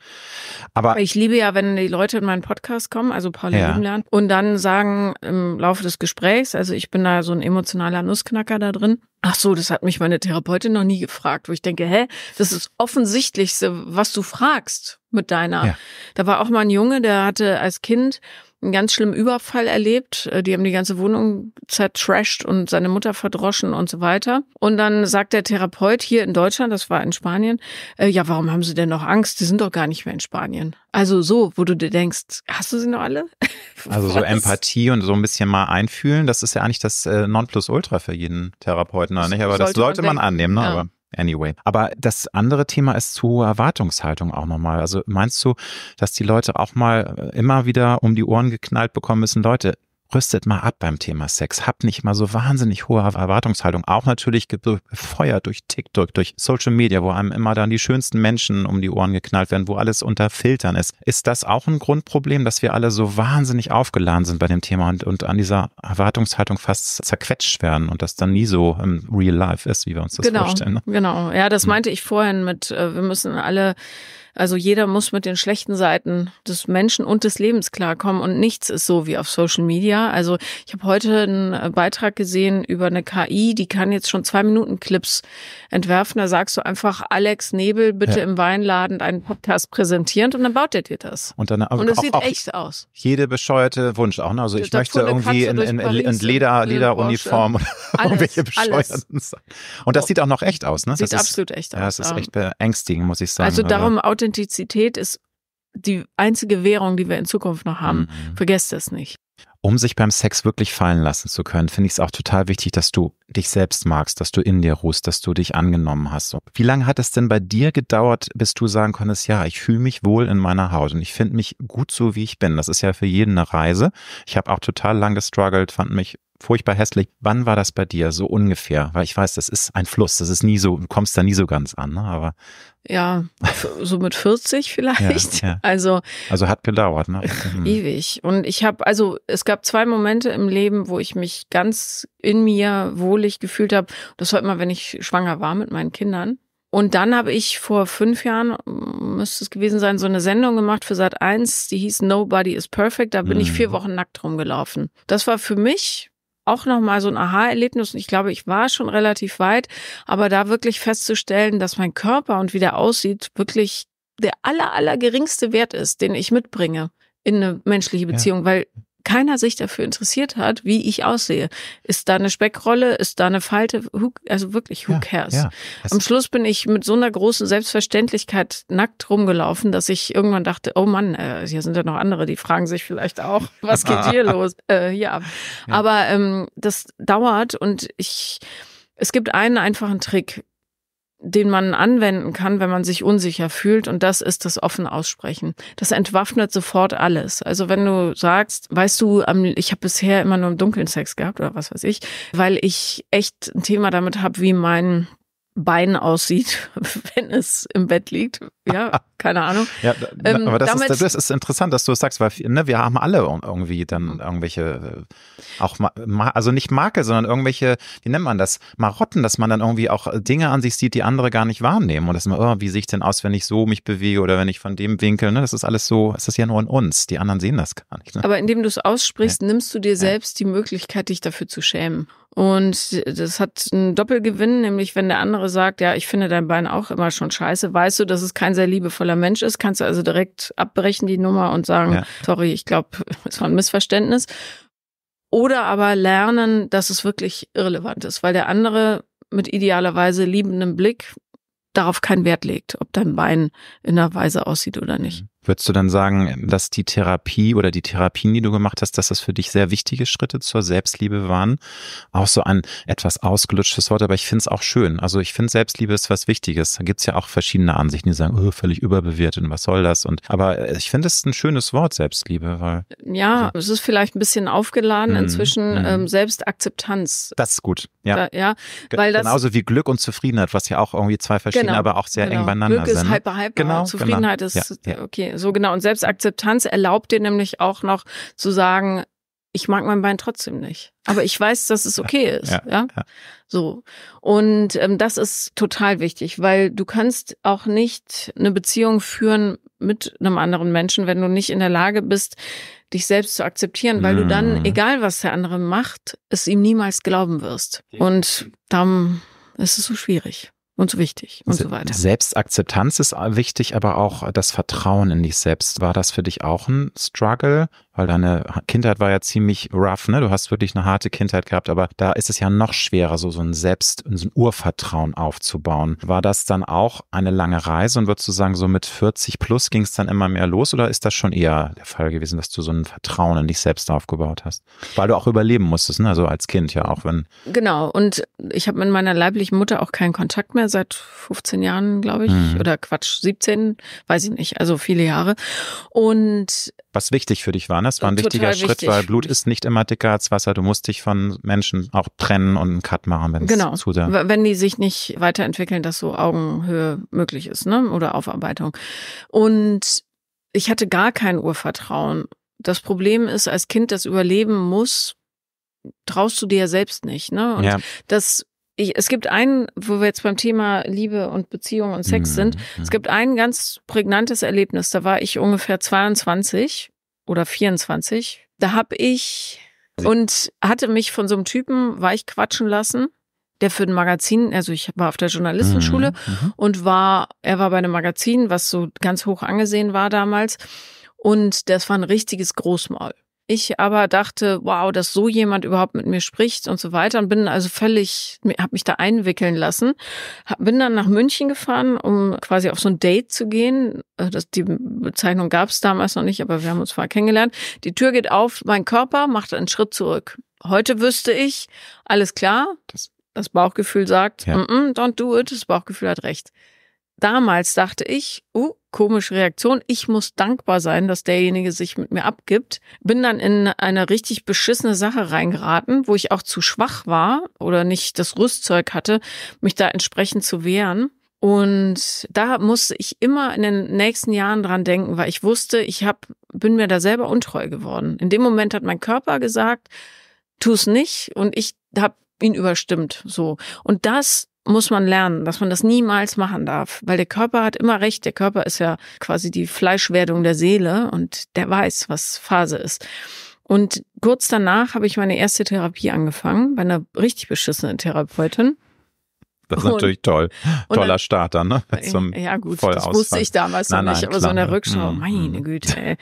aber, ich liebe ja, wenn die Leute in meinen Podcast kommen, also Paul ja. lernen und dann sagen im Laufe des Gesprächs, also ich bin da so ein emotionaler Nussknacker da drin, Ach so, das hat mich meine Therapeutin noch nie gefragt, wo ich denke, hä, das ist offensichtlichste, was du fragst mit deiner. Ja. Da war auch mal ein Junge, der hatte als Kind einen ganz schlimmen Überfall erlebt. Äh, die haben die ganze Wohnung zertrashed und seine Mutter verdroschen und so weiter. Und dann sagt der Therapeut hier in Deutschland, das war in Spanien, äh, ja, warum haben sie denn noch Angst? Die sind doch gar nicht mehr in Spanien. Also so, wo du dir denkst, hast du sie noch alle? *laughs* also so Empathie und so ein bisschen mal einfühlen, das ist ja eigentlich das äh, Nonplusultra für jeden Therapeuten, nicht? Aber sollte das sollte man, man annehmen, ne? Ja. Aber Anyway. Aber das andere Thema ist zu hohe Erwartungshaltung auch nochmal. Also meinst du, dass die Leute auch mal äh, immer wieder um die Ohren geknallt bekommen müssen, Leute, rüstet mal ab beim Thema Sex. Habt nicht mal so wahnsinnig hohe Erwartungshaltung. Auch natürlich befeuert durch TikTok, durch Social Media, wo einem immer dann die schönsten Menschen um die Ohren geknallt werden, wo alles unter Filtern ist. Ist das auch ein Grundproblem, dass wir alle so wahnsinnig aufgeladen sind bei dem Thema und, und an dieser Erwartungshaltung fast zerquetscht werden und das dann nie so im Real Life ist, wie wir uns das genau, vorstellen? Ne? Genau, ja, das hm. meinte ich vorhin mit, äh, wir müssen alle also jeder muss mit den schlechten Seiten des Menschen und des Lebens klarkommen und nichts ist so wie auf Social Media. Also ich habe heute einen Beitrag gesehen über eine KI, die kann jetzt schon zwei Minuten Clips entwerfen. Da sagst du einfach Alex Nebel bitte ja. im Weinladen einen Podcast präsentieren und dann baut er dir das. Und dann aber und es sieht echt aus. Jede bescheuerte Wunsch auch. Ne? Also ich da möchte irgendwie in, in, in, Leder Lederuniform oder *laughs* *laughs* irgendwelche bescheuerten Sachen. Und das sieht auch noch echt aus. Ne? Sieht das absolut echt aus. Ja, das ist echt beängstigend, muss ich sagen. Also darum also Authentizität ist die einzige Währung, die wir in Zukunft noch haben. Mhm. Vergesst das nicht. Um sich beim Sex wirklich fallen lassen zu können, finde ich es auch total wichtig, dass du dich selbst magst, dass du in dir ruhst, dass du dich angenommen hast. Wie lange hat es denn bei dir gedauert, bis du sagen konntest, ja, ich fühle mich wohl in meiner Haut und ich finde mich gut so, wie ich bin. Das ist ja für jeden eine Reise. Ich habe auch total lang gestruggelt, fand mich furchtbar hässlich. Wann war das bei dir? So ungefähr. Weil ich weiß, das ist ein Fluss. Das ist nie so, du kommst da nie so ganz an, ne? aber. Ja, so mit 40 *laughs* vielleicht. Ja, ja. Also. Also hat gedauert, ne? Mhm. Ewig. Und ich habe, also es gab zwei Momente im Leben, wo ich mich ganz in mir wohlig gefühlt habe. Das war immer, wenn ich schwanger war mit meinen Kindern. Und dann habe ich vor fünf Jahren, mm, müsste es gewesen sein, so eine Sendung gemacht für Sat 1, die hieß Nobody is Perfect. Da bin mhm. ich vier Wochen nackt rumgelaufen. Das war für mich auch nochmal so ein Aha-Erlebnis. Ich glaube, ich war schon relativ weit, aber da wirklich festzustellen, dass mein Körper und wie der aussieht, wirklich der aller, aller geringste Wert ist, den ich mitbringe in eine menschliche Beziehung, ja. weil keiner sich dafür interessiert hat, wie ich aussehe. Ist da eine Speckrolle? Ist da eine Falte? also wirklich, who ja, cares? Ja. Am Schluss bin ich mit so einer großen Selbstverständlichkeit nackt rumgelaufen, dass ich irgendwann dachte, oh Mann, äh, hier sind ja noch andere, die fragen sich vielleicht auch, *laughs* was geht hier los? *laughs* Äh, hier Ja. Aber ähm, das dauert und ich, es gibt einen einfachen Trick den man anwenden kann, wenn man sich unsicher fühlt. Und das ist das offen aussprechen. Das entwaffnet sofort alles. Also wenn du sagst, weißt du, ich habe bisher immer nur im Dunkeln Sex gehabt oder was weiß ich, weil ich echt ein Thema damit habe, wie mein Bein aussieht, *laughs* wenn es im Bett liegt. Ja, keine Ahnung. ja, ähm, aber das ist, das ist interessant, dass du es sagst, weil ne, wir haben alle irgendwie dann mhm. irgendwelche, äh, auch also nicht Marke, sondern irgendwelche, wie nennt man das, Marotten, dass man dann irgendwie auch Dinge an sich sieht, die andere gar nicht wahrnehmen. Und das man, oh, wie sehe ich denn aus, wenn ich so mich bewege oder wenn ich von dem Winkel, ne, das ist alles so, es ist ja nur in uns, die anderen sehen das gar nicht. Ne? Aber indem du es aussprichst, ja. nimmst du dir ja. selbst die Möglichkeit, dich dafür zu schämen. Und das hat einen Doppelgewinn, nämlich wenn der andere sagt, ja, ich finde dein Bein auch immer schon scheiße, weißt du, dass es kein sehr liebevoller Mensch ist, kannst du also direkt abbrechen die Nummer und sagen, ja. sorry, ich glaube, *laughs* es war ein Missverständnis. Oder aber lernen, dass es wirklich irrelevant ist, weil der andere mit idealerweise liebendem Blick darauf keinen Wert legt, ob dein Bein in einer Weise aussieht oder nicht. Mhm. Würdest du dann sagen, dass die Therapie oder die Therapien, die du gemacht hast, dass das für dich sehr wichtige Schritte zur Selbstliebe waren? Auch so ein etwas ausgelutschtes Wort, aber ich finde es auch schön. Also ich finde Selbstliebe ist was Wichtiges. Da gibt es ja auch verschiedene Ansichten, die sagen, oh, völlig überbewertet und was soll das? Und aber äh, ich finde es ein schönes Wort, Selbstliebe, weil. Ja, so. es ist vielleicht ein bisschen aufgeladen mhm. inzwischen. Mhm. Ähm, Selbstakzeptanz. Das ist gut. Ja. Da, ja weil das, Genauso wie Glück und Zufriedenheit, was ja auch irgendwie zwei verschiedene, genau, aber auch sehr genau. eng beieinander Glück sind. Glück ist halb, halb, genau, Zufriedenheit genau. ist ja. okay so genau. Und Selbstakzeptanz erlaubt dir nämlich auch noch zu sagen, ich mag mein Bein trotzdem nicht. Aber ich weiß, dass es okay ist. Ja, ja? ja. So. Und ähm, das ist total wichtig, weil du kannst auch nicht eine Beziehung führen mit einem anderen Menschen, wenn du nicht in der Lage bist, dich selbst zu akzeptieren, weil mhm. du dann, mhm. egal was der andere macht, es ihm niemals glauben wirst. Und dann ist es so schwierig und so wichtig und Se so weiter. Selbstakzeptanz ist wichtig, aber auch das Vertrauen in dich selbst. War das für dich auch ein Struggle? weil deine Kindheit war ja ziemlich rough, ne? Du hast wirklich eine harte Kindheit gehabt, aber da ist es ja noch schwerer, so, so ein Selbst, so ein Urvertrauen aufzubauen. War das dann auch eine lange Reise und würdest du sagen, so mit 40 plus ging es dann immer mehr los oder ist das schon eher der Fall gewesen, dass du so ein Vertrauen in dich selbst aufgebaut hast? Weil du auch überleben musstest, ne? Also als Kind ja auch, wenn. Genau. Und ich habe mit meiner leiblichen Mutter auch keinen Kontakt mehr seit 15 Jahren, glaube ich. Mhm. Oder Quatsch, 17, weiß ich nicht. Also viele Jahre. Und was wichtig für dich war. Ne? Das war ein wichtiger wichtig. Schritt, weil Blut ist nicht immer dicker als Wasser. Du musst dich von Menschen auch trennen und einen Cut machen, wenn es genau. zu sehr. Wenn die sich nicht weiterentwickeln, dass so Augenhöhe möglich ist, ne? Oder Aufarbeitung. Und ich hatte gar kein Urvertrauen. Das Problem ist, als Kind das überleben muss, traust du dir ja selbst nicht, ne? Und ja. das ich, es gibt einen, wo wir jetzt beim Thema Liebe und Beziehung und Sex mhm. sind, mhm. es gibt ein ganz prägnantes Erlebnis. Da war ich ungefähr 22 oder 24. Da habe ich und hatte mich von so einem Typen weich quatschen lassen, der für ein Magazin, also ich war auf der Journalistenschule mhm. mhm. und war, er war bei einem Magazin, was so ganz hoch angesehen war damals. Und das war ein richtiges Großmaul. Ich aber dachte, wow, dass so jemand überhaupt mit mir spricht und so weiter und bin also völlig, habe mich da einwickeln lassen. Bin dann nach München gefahren, um quasi auf so ein Date zu gehen. Äh, das, die Bezeichnung gab es damals noch nicht, aber wir haben uns mal kennengelernt. Die Tür geht auf, mein Körper macht einen Schritt zurück. Heute wüsste ich, alles klar, das, das Bauchgefühl sagt, ja. mm -mm, don't do it, das Bauchgefühl hat recht damals dachte ich, uh, komische Reaktion. Ich muss dankbar sein, dass derjenige sich mit mir abgibt. Bin dann in eine richtig beschissene Sache reingeraten, wo ich auch zu schwach war oder nicht das Rüstzeug hatte, mich da entsprechend zu wehren. Und da musste ich immer in den nächsten Jahren dran denken, weil ich wusste, ich hab, bin mir da selber untreu geworden. In dem Moment hat mein Körper gesagt, tu es nicht und ich habe ihn überstimmt. So. Und das muss man lernen, dass man das niemals machen darf, weil der Körper hat immer recht. Der Körper ist ja quasi die Fleischwerdung der Seele und der weiß, was Phase ist. Und kurz danach habe ich meine erste Therapie angefangen bei einer richtig beschissenen Therapeutin. Das ist natürlich toll. *laughs* Toller dann, Start ne? Zum ja, gut, das wusste ich damals nein, noch nicht, nein, aber klar, so in der Rückschau, mm, meine mhm. Güte, ey.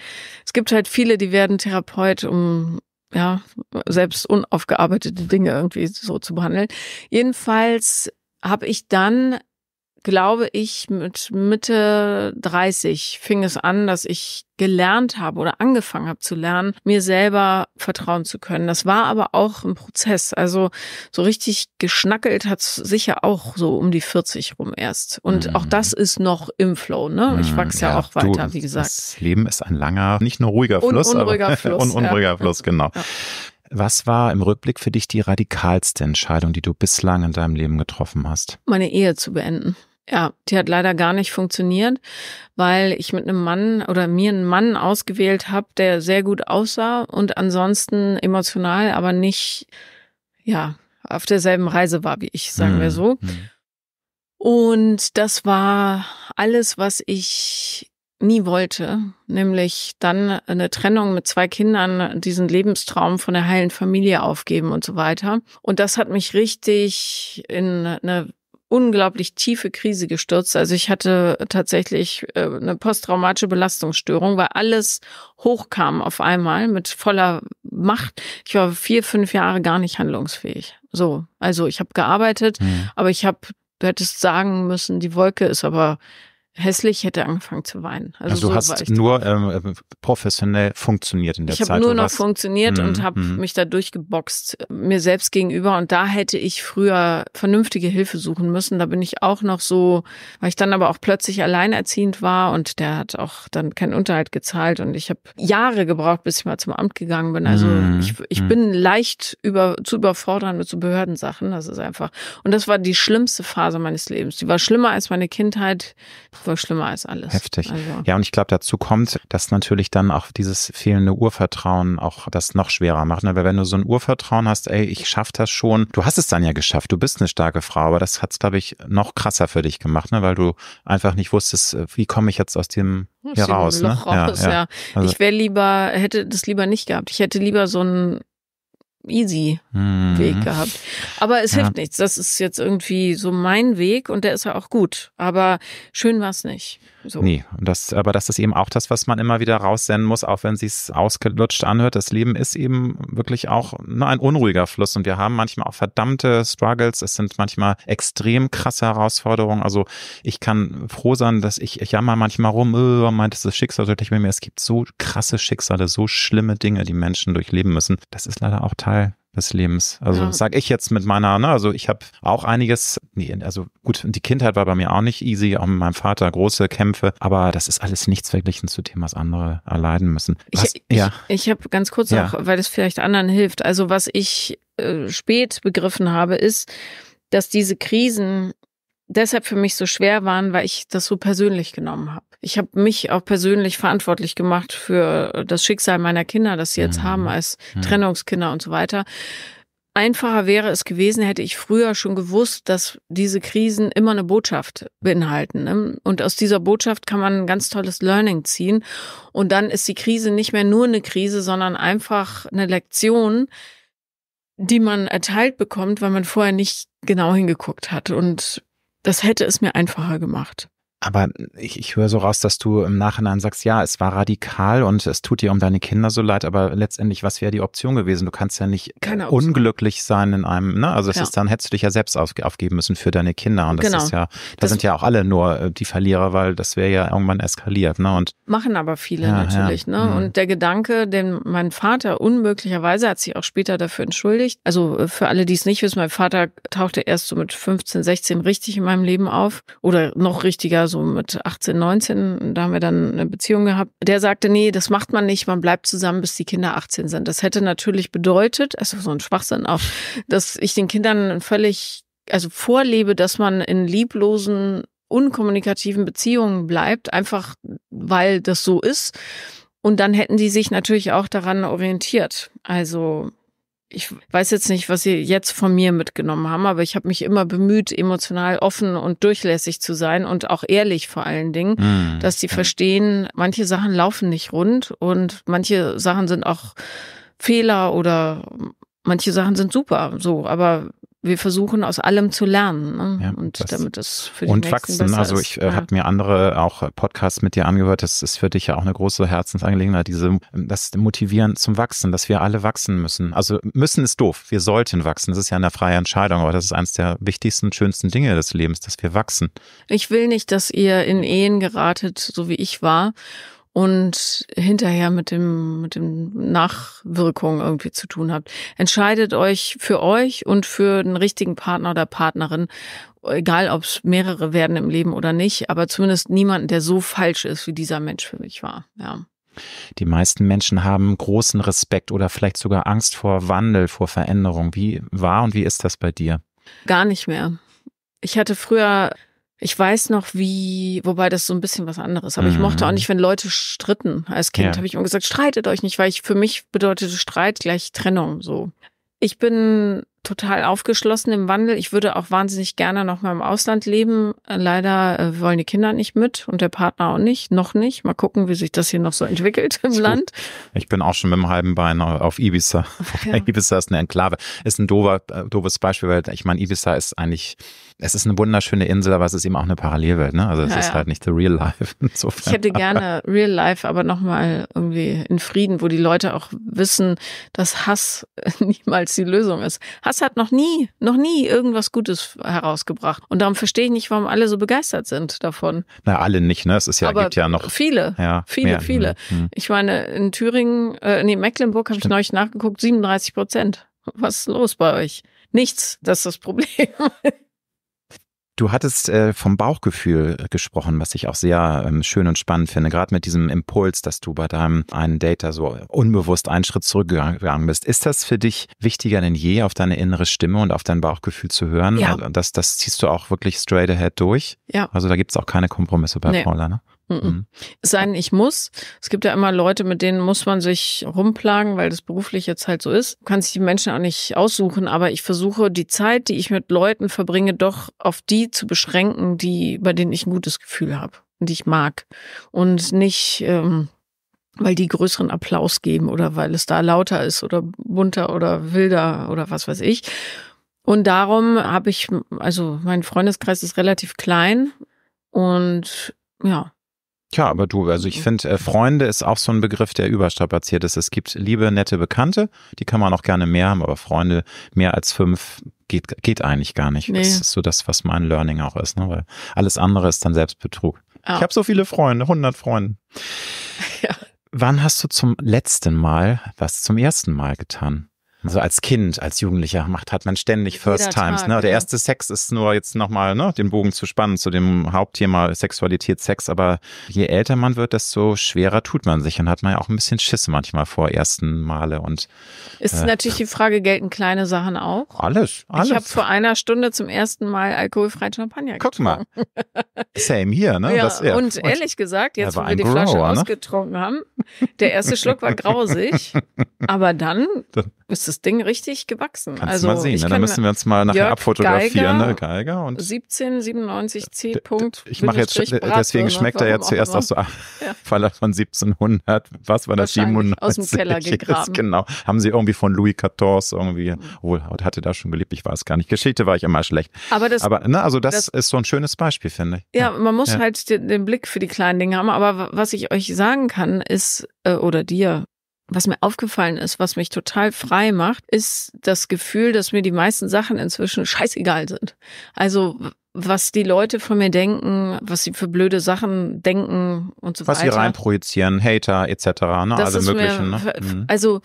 Es gibt halt viele, die werden Therapeut, um ja, selbst unaufgearbeitete Dinge irgendwie so zu behandeln. Jedenfalls habe ich dann, glaube ich, mit Mitte 30 fing es an, dass ich gelernt habe oder angefangen habe zu lernen, mir selber vertrauen zu können. Das war aber auch ein Prozess. Also so richtig geschnackelt hat es sicher auch so um die 40 rum erst. Und mhm. auch das ist noch im Flow. Ne? Ich mhm. wachse ja, ja, auch weiter, du, wie gesagt. Das Leben ist ein langer, nicht nur ruhiger Fluss, Un unruhiger aber *laughs* Fluss, un unruhiger ja. Fluss, genau. Was war im Rückblick für dich die radikalste Entscheidung, die du bislang in deinem Leben getroffen hast? Meine Ehe zu beenden. Ja, die hat leider gar nicht funktioniert, weil ich mit einem Mann oder mir einen Mann ausgewählt habe, der sehr gut aussah und ansonsten emotional, aber nicht, ja, auf derselben Reise war wie ich, sagen mhm. wir hm, so. Hm. Und das war alles, was ich nie wollte, nämlich dann eine Trennung mit zwei Kindern, diesen Lebenstraum von der heilen Familie aufgeben und so weiter. Und das hat mich richtig in eine unglaublich tiefe Krise gestürzt. Also ich hatte tatsächlich äh, eine posttraumatische Belastungsstörung, weil alles hochkam auf einmal mit voller Macht. Ich war vier, fünf Jahre gar nicht handlungsfähig. So, also ich habe gearbeitet, mhm. aber ich habe, du hättest sagen müssen, die Wolke ist aber hässlich, hätte angefangen zu weinen. Also, also du so hast nur ähm, äh, professionell funktioniert in der ich Zeit. Ich habe nur noch funktioniert mhm. und habe mhm. mich da durchgeboxt äh, mir selbst gegenüber und da hätte ich früher vernünftige Hilfe suchen müssen. Da bin ich auch noch so, weil ich dann aber auch plötzlich alleinerziehend war und der hat auch dann keinen Unterhalt gezahlt und ich habe Jahre gebraucht, bis ich mal zum Amt gegangen bin. Also mhm. ich, ich mhm. bin leicht über, zu überfordern mit so Behördensachen. Das ist einfach. Und das war die schlimmste Phase meines Lebens. Die war schlimmer als meine Kindheit Wohl schlimmer als alles. Heftig. Also. Ja, und ich glaube, dazu kommt, dass natürlich dann auch dieses fehlende Urvertrauen auch das noch schwerer macht. Ne? Weil wenn du so ein Urvertrauen hast, ey, ich schaff das schon, du hast es dann ja geschafft, du bist eine starke Frau, aber das hat es, glaube ich, noch krasser für dich gemacht, ne? weil du einfach nicht wusstest, äh, wie komme ich jetzt aus dem hier raus. Ne? Raus, ja, ja. ja. Also ich wäre lieber, hätte das lieber nicht gehabt. Ich hätte lieber so ein easy mhm. Weg gehabt. Aber es ja. hilft nichts. Das ist jetzt irgendwie so mein Weg und der ist ja auch gut. Aber schön war es nicht. So. Nee, und das, aber das ist eben auch das, was man immer wieder raussenden muss, auch wenn sie es ausgelutscht anhört. Das Leben ist eben wirklich auch ne, ein unruhiger Fluss und wir haben manchmal auch verdammte Struggles. Es sind manchmal extrem krasse Herausforderungen. Also ich kann froh sein, dass ich, ich jammer manchmal rum, oh, meint das ist Schicksal, ich mir, es gibt so krasse Schicksale, so schlimme Dinge, die Menschen durchleben müssen. Das ist leider auch Teil des Lebens. Also ja. sage ich jetzt mit meiner, ne, also ich habe auch einiges, nee, also gut, die Kindheit war bei mir auch nicht easy, auch mit meinem Vater große Kämpfe, aber das ist alles nichts verglichen zu dem, was andere erleiden müssen. Was, ich, ja. ich, ich habe ganz kurz ja. auch, weil es vielleicht anderen hilft, also was ich äh, spät begriffen habe, ist, dass diese Krisen deshalb für mich so schwer waren, weil ich das so persönlich genommen habe. Ich habe mich auch persönlich verantwortlich gemacht für das Schicksal meiner Kinder, das sie jetzt mhm. haben als mhm. Trennungskinder und so weiter. Einfacher wäre es gewesen, hätte ich früher schon gewusst, dass diese Krisen immer eine Botschaft beinhalten. Ne? Und aus dieser Botschaft kann man ein ganz tolles Learning ziehen. Und dann ist die Krise nicht mehr nur eine Krise, sondern einfach eine Lektion, die man erteilt bekommt, weil man vorher nicht genau hingeguckt hat. Und das hätte es mir einfacher gemacht. Aber ich, ich höre so raus, dass du im Nachhinein sagst, ja, es war radikal und es tut dir um deine Kinder so leid, aber letztendlich, was wäre die Option gewesen? Du kannst ja nicht äh, unglücklich sein in einem, ne? Also es ja. ist dann, hättest du dich ja selbst aufgeben müssen für deine Kinder. Und das genau. ist ja, da das sind ja auch alle nur äh, die Verlierer, weil das wäre ja irgendwann eskaliert, ne? Und machen aber viele ja, natürlich, ja. ne? Mhm. Und der Gedanke, den mein Vater unmöglicherweise hat sich auch später dafür entschuldigt. Also äh, für alle, die es nicht wissen, mein Vater tauchte erst so mit 15, 16 richtig in meinem Leben auf oder noch richtiger so mit 18, 19, da haben wir dann eine Beziehung gehabt. Der sagte, nee, das macht man nicht, man bleibt zusammen, bis die Kinder 18 sind. Das hätte natürlich bedeutet, also so ein Schwachsinn auch, dass ich den Kindern völlig, also vorlebe, dass man in lieblosen, unkommunikativen Beziehungen bleibt, einfach weil das so ist. Und dann hätten die sich natürlich auch daran orientiert. Also ich weiß jetzt nicht, was Sie jetzt von mir mitgenommen haben, aber ich habe mich immer bemüht, emotional offen und durchlässig zu sein und auch ehrlich vor allen Dingen, mhm. dass sie verstehen, manche Sachen laufen nicht rund und manche Sachen sind auch Fehler oder manche Sachen sind super, so, aber wir versuchen aus allem zu lernen ne? ja, und das damit es für die und wachsen. also ich äh, ja. habe mir andere auch Podcasts mit dir angehört. Das ist für dich ja auch eine große Herzensangelegenheit, diese ähm, das motivieren zum Wachsen, dass wir alle wachsen müssen. Also müssen ist doof. Wir sollten wachsen. Das ist ja eine freie Entscheidung, aber das ist eines der wichtigsten, schönsten Dinge des Lebens, dass wir wachsen. Ich will nicht, dass ihr in Ehen geratet, so wie ich war und hinterher mit dem mit den Nachwirkungen irgendwie zu tun habt. Entscheidet euch für euch und für den richtigen Partner oder Partnerin, egal ob es mehrere werden im Leben oder nicht, aber zumindest niemanden, der so falsch ist, wie dieser Mensch für mich war. Ja. Die meisten Menschen haben großen Respekt oder vielleicht sogar Angst vor Wandel, vor Veränderung. Wie war und wie ist das bei dir? Gar nicht mehr. Ich hatte früher ich weiß noch, wie, wobei das so ein bisschen was anderes, aber mhm. ich mochte auch nicht, wenn Leute stritten. Als Kind ja. habe ich immer gesagt, streitet euch nicht, weil ich für mich bedeutete Streit gleich Trennung so. Ich bin total aufgeschlossen im Wandel. Ich würde auch wahnsinnig gerne noch mal im Ausland leben. Leider äh, wollen die Kinder nicht mit und der Partner auch nicht, noch nicht. Mal gucken, wie sich das hier noch so entwickelt im Land. Ich bin auch schon mit dem halben Bein auf Ibiza. *laughs* Ja. Ibiza ist eine Enklave. Ist ein dober, äh, doofes Beispiel, weil ich meine, Ibiza ist eigentlich, es ist eine wunderschöne Insel, aber es ist eben auch eine Parallelwelt. Ne? Also es ja, ist ja. halt nicht the real life. *laughs* Insofern. Ich hätte gerne real life, aber noch mal irgendwie in Frieden, wo die Leute auch wissen, dass Hass *laughs* niemals die Lösung ist. Hass hat noch nie, noch nie irgendwas Gutes herausgebracht. Und darum verstehe ich nicht, warum alle so begeistert sind davon. Na, alle nicht, ne? Es ist ja, Aber gibt ja noch. Viele, ja, viele, mehr. viele. Mhm. mhm. Ich meine, in Thüringen, äh, nee, Mecklenburg habe ich neulich nachgeguckt, 37 Prozent. Was ist los bei euch? Nichts, das ist das Problem. *laughs* Du hattest äh, vom Bauchgefühl äh, gesprochen, was ich auch sehr ähm, schön und spannend finde. Gerade mit diesem Impuls, dass du bei deinem einen Data so unbewusst einen Schritt zurückgegangen bist. Ist das für dich wichtiger denn je, auf deine innere Stimme und auf dein Bauchgefühl zu hören? Ja. Also das, das ziehst du auch wirklich straight ahead durch. Ja. Also da gibt es auch keine Kompromisse bei nee. Paula, ne? Mhm. mhm. Es sei denn, ich muss. Es gibt ja immer Leute, mit denen muss man sich rumplagen, weil das beruflich jetzt halt so ist. Du kannst die Menschen auch nicht aussuchen, aber ich versuche, die Zeit, die ich mit Leuten verbringe, doch auf die zu beschränken, die, bei denen ich ein gutes Gefühl habe und die ich mag. Und nicht, ähm, weil die größeren Applaus geben oder weil es da lauter ist oder bunter oder wilder oder was weiß ich. Und darum habe ich, also mein Freundeskreis ist relativ klein und ja, Tja, aber du, also ich mhm. finde, äh, Freunde ist auch so ein Begriff, der überstrapaziert ist. Es gibt liebe, nette Bekannte, die kann man auch gerne mehr haben, aber Freunde mehr als fünf geht, geht eigentlich gar nicht. Nee. Das ist so das, was mein Learning auch ist, ne? weil alles andere ist dann Selbstbetrug. Ah. Ich habe so viele Freunde, 100 Freunde. *laughs* Ja. Wann hast du zum letzten Mal was zum ersten Mal getan? Also als Kind, als Jugendlicher macht, hat man ständig First Jeder Times. Tag, ne? Der ja. erste Sex ist nur jetzt nochmal ne, den Bogen zu spannen zu dem Hauptthema Sexualität, Sex. Aber je älter man wird, desto schwerer tut man sich und hat man ja auch ein bisschen Schiss manchmal vor ersten Male. Und ist äh, natürlich die Frage, gelten kleine Sachen auch? Alles, alles. Ich habe vor einer Stunde zum ersten Mal alkoholfreien Champagner Guck getrunken. Guck mal, same hier. Ne? Ja, das, ja. Und, ehrlich gesagt, jetzt wo wir die Grower, Flasche ne? ausgetrunken haben, der erste Schluck war grausig, *laughs* aber dann ist es das Ding richtig gewachsen. Kannst also, mal sehen, ne? dann müssen wir uns mal nachher Jörg abfotografieren. Geiger, ne? Geiger und 1797 C. Punkt, ich mache jetzt, Bratze, deswegen schmeckt er ja zuerst auch so, *laughs* ja. weil er von 1700, was war das, 97? Aus dem Keller *laughs* gegraben. Ist, genau, haben sie irgendwie von Louis XIV irgendwie, mhm. oh, hatte da schon gelebt, ich weiß gar nicht. Geschichte war ich immer schlecht. Aber das, aber, ne, also das, das ist so ein schönes Beispiel, finde ich. Ja, ja. man muss ja. halt den, den Blick für die kleinen Dinge haben, aber was ich euch sagen kann, ist, äh, oder dir, was mir aufgefallen ist, was mich total frei macht, ist das Gefühl, dass mir die meisten Sachen inzwischen scheißegal sind. Also was die Leute von mir denken, was sie für blöde Sachen denken und so was weiter. Was sie reinprojizieren, Hater etc., ne? Das Alle also möglichen. Mir, ne? Mhm. Also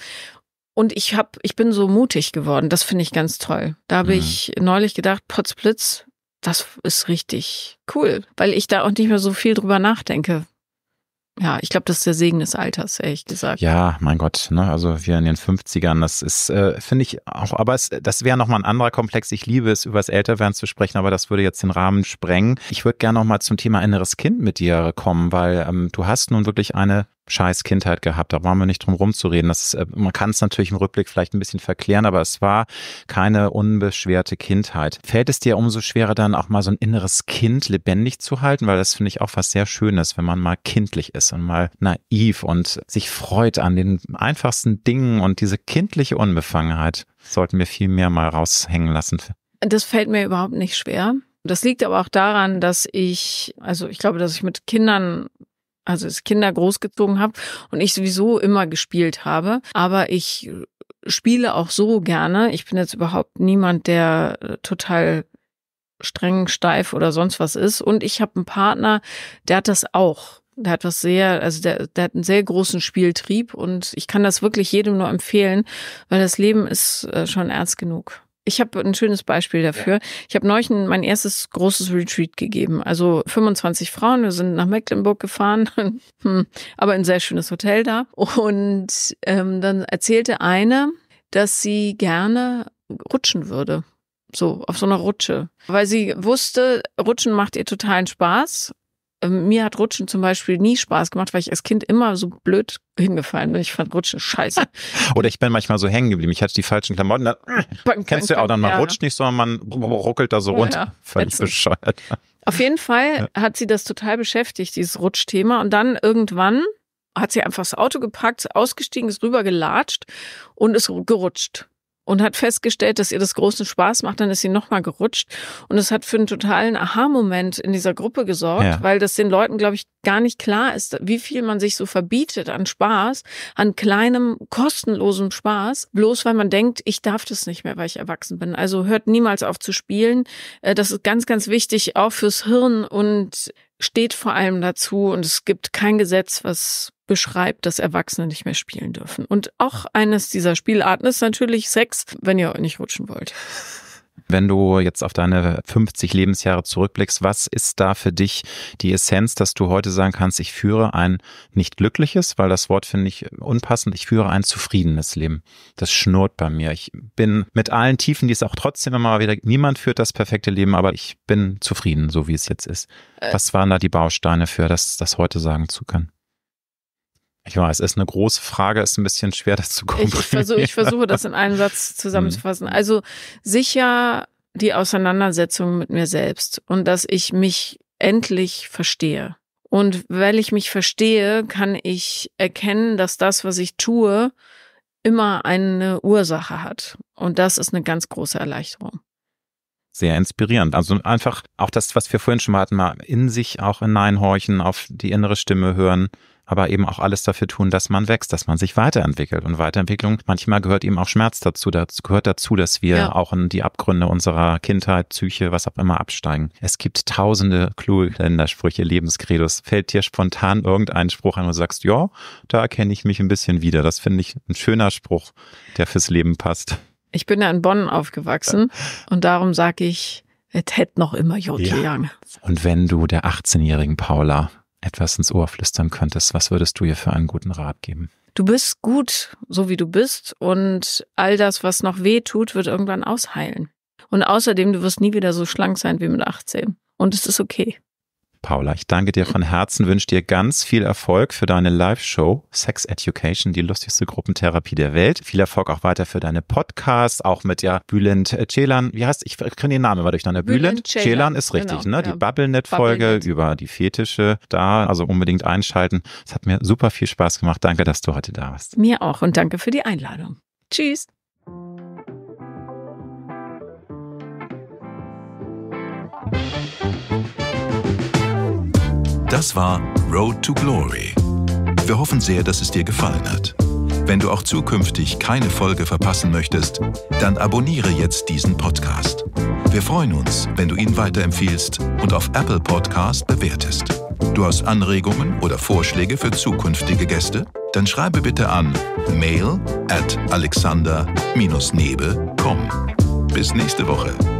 und ich hab, ich bin so mutig geworden. Das finde ich ganz toll. Da habe mhm. ich neulich gedacht, Potzblitz, das ist richtig cool, weil ich da auch nicht mehr so viel drüber nachdenke ja, ich glaube, das ist der Segen des Alters, ehrlich gesagt. Ja, mein Gott, ne? also wir in den 50ern, das ist, äh, finde ich auch, aber es, das wäre nochmal ein anderer Komplex. Ich liebe es, über das Älterwerden zu sprechen, aber das würde jetzt den Rahmen sprengen. Ich würde gerne nochmal zum Thema inneres Kind mit dir kommen, weil ähm, du hast nun wirklich eine scheiß Kindheit gehabt. Da waren wir nicht drum rumzureden. Das ist, äh, man kann es natürlich im Rückblick vielleicht ein bisschen verklären, aber es war keine unbeschwerte Kindheit. Fällt es dir umso schwerer dann auch mal so ein inneres Kind lebendig zu halten? Weil das finde ich auch was sehr Schönes, wenn man mal kindlich ist und mal naiv und sich freut an den einfachsten Dingen und diese kindliche Unbefangenheit sollten wir viel mehr mal raushängen lassen. Das fällt mir überhaupt nicht schwer. Das liegt aber auch daran, dass ich, also ich glaube, dass ich mit Kindern also als Kinder großgezogen habe und ich sowieso immer gespielt habe. Aber ich äh, spiele auch so gerne. Ich bin jetzt überhaupt niemand, der äh, total streng, steif oder sonst was ist. Und ich habe einen Partner, der hat das auch. Der hat was sehr, also der, der hat einen sehr großen Spieltrieb und ich kann das wirklich jedem nur empfehlen, weil das Leben ist äh, schon ernst genug. Ich habe ein schönes Beispiel dafür. Ich habe neulich mein erstes großes Retreat gegeben. Also 25 Frauen. Wir sind nach Mecklenburg gefahren, *laughs* hm, aber ein sehr schönes Hotel da. Und ähm, dann erzählte eine, dass sie gerne rutschen würde. So, auf so einer Rutsche. Weil sie wusste, Rutschen macht ihr totalen Spaß ähm, mir hat Rutschen zum Beispiel nie Spaß gemacht, weil ich als Kind immer so blöd hingefallen bin. Ich fand Rutschen scheiße. *laughs* Oder ich bin manchmal so hängen geblieben. Ich hatte die falschen Klamotten. Dann, bang, äh, kennst bang, du auch dann man ja. rutscht nicht, sondern man ruckelt da so ja, runter. Ja, Völlig bescheuert. *laughs* Auf jeden Fall hat sie das total beschäftigt, dieses Rutschthema. Und dann irgendwann hat sie einfach das Auto gepackt, ausgestiegen, ist rübergelatscht und ist gerutscht und hat festgestellt, dass ihr das großen Spaß macht, dann ist sie nochmal gerutscht. Und es hat für einen totalen Aha-Moment in dieser Gruppe gesorgt, ja. weil das den Leuten, glaube ich, gar nicht klar ist, wie viel man sich so verbietet an Spaß, an kleinem, kostenlosem Spaß, bloß weil man denkt, ich darf das nicht mehr, weil ich erwachsen bin. Also hört niemals auf zu spielen. Äh, das ist ganz, ganz wichtig, auch fürs Hirn und steht vor allem dazu und es gibt kein Gesetz, was beschreibt, dass Erwachsene nicht mehr spielen dürfen. Und auch eines dieser Spielarten ist natürlich Sex, wenn ihr nicht rutschen wollt. Wenn du jetzt auf deine 50 Lebensjahre zurückblickst, was ist da für dich die Essenz, dass du heute sagen kannst, ich führe ein nicht glückliches, weil das Wort finde ich unpassend, ich führe ein zufriedenes Leben. Das schnurrt bei mir. Ich bin mit allen Tiefen, die es auch trotzdem immer wieder, niemand führt das perfekte Leben, aber ich bin zufrieden, so wie es jetzt ist. Äh. Was waren da die Bausteine für, das, das heute sagen zu können? Ich weiß, es ist eine große Frage, ist ein bisschen schwer, das zu komprimieren. Ich, versuche, ich versuche das in einem Satz mhm. zusammenzufassen. Also sicher die Auseinandersetzung mit mir selbst und dass ich mich endlich verstehe. Und weil ich mich verstehe, kann ich erkennen, dass das, was ich tue, immer eine Ursache hat. Und das ist eine ganz große Erleichterung sehr inspirierend. Also einfach auch das, was wir vorhin schon mal hatten, mal in sich auch hineinhorchen, auf die innere Stimme hören, aber eben auch alles dafür tun, dass man wächst, dass man sich weiterentwickelt. Und Weiterentwicklung, manchmal gehört eben auch Schmerz dazu. Das gehört dazu, dass wir ja. auch in die Abgründe unserer Kindheit, Psyche, was auch immer absteigen. Es gibt tausende Clue-Ländersprüche, Lebenskredos. Fällt dir spontan irgendein Spruch an, wo du sagst, ja, da erkenne ich mich ein bisschen wieder. Das finde ich ein schöner Spruch, der fürs Leben passt. Ich bin ja in Bonn aufgewachsen und darum sage ich, es hätte noch immer J. Ja. Young. Und wenn du der 18-jährigen Paula etwas ins Ohr flüstern könntest, was würdest du ihr für einen guten Rat geben? Du bist gut, so wie du bist, und all das, was noch weh tut, wird irgendwann ausheilen. Und außerdem, du wirst nie wieder so schlank sein wie mit 18. Und es ist okay. Paula, ich danke dir von Herzen, wünsche dir ganz viel Erfolg für deine Live-Show Sex Education, die lustigste Gruppentherapie der Welt. Viel Erfolg auch weiter für deine Podcasts, auch mit ja Bülent äh, Celan. Wie heißt, ich kenne den Namen immer durch deine Bülent Celan ist richtig, genau, ne? Die BubbleNet-Folge über die Fetische da, also unbedingt einschalten. Es hat mir super viel Spaß gemacht. Danke, dass du heute da warst. Mir auch und danke für die Einladung. Tschüss. Das war Road to Glory. Wir hoffen sehr, dass es dir gefallen hat. Wenn du auch zukünftig keine Folge verpassen möchtest, dann abonniere jetzt diesen Podcast. Wir freuen uns, wenn du ihn weiterempfiehlst und auf Apple Podcast bewertest. Du hast Anregungen oder Vorschläge für zukünftige Gäste? Dann schreibe bitte an mail at alexander-nebe.com. Bis nächste Woche.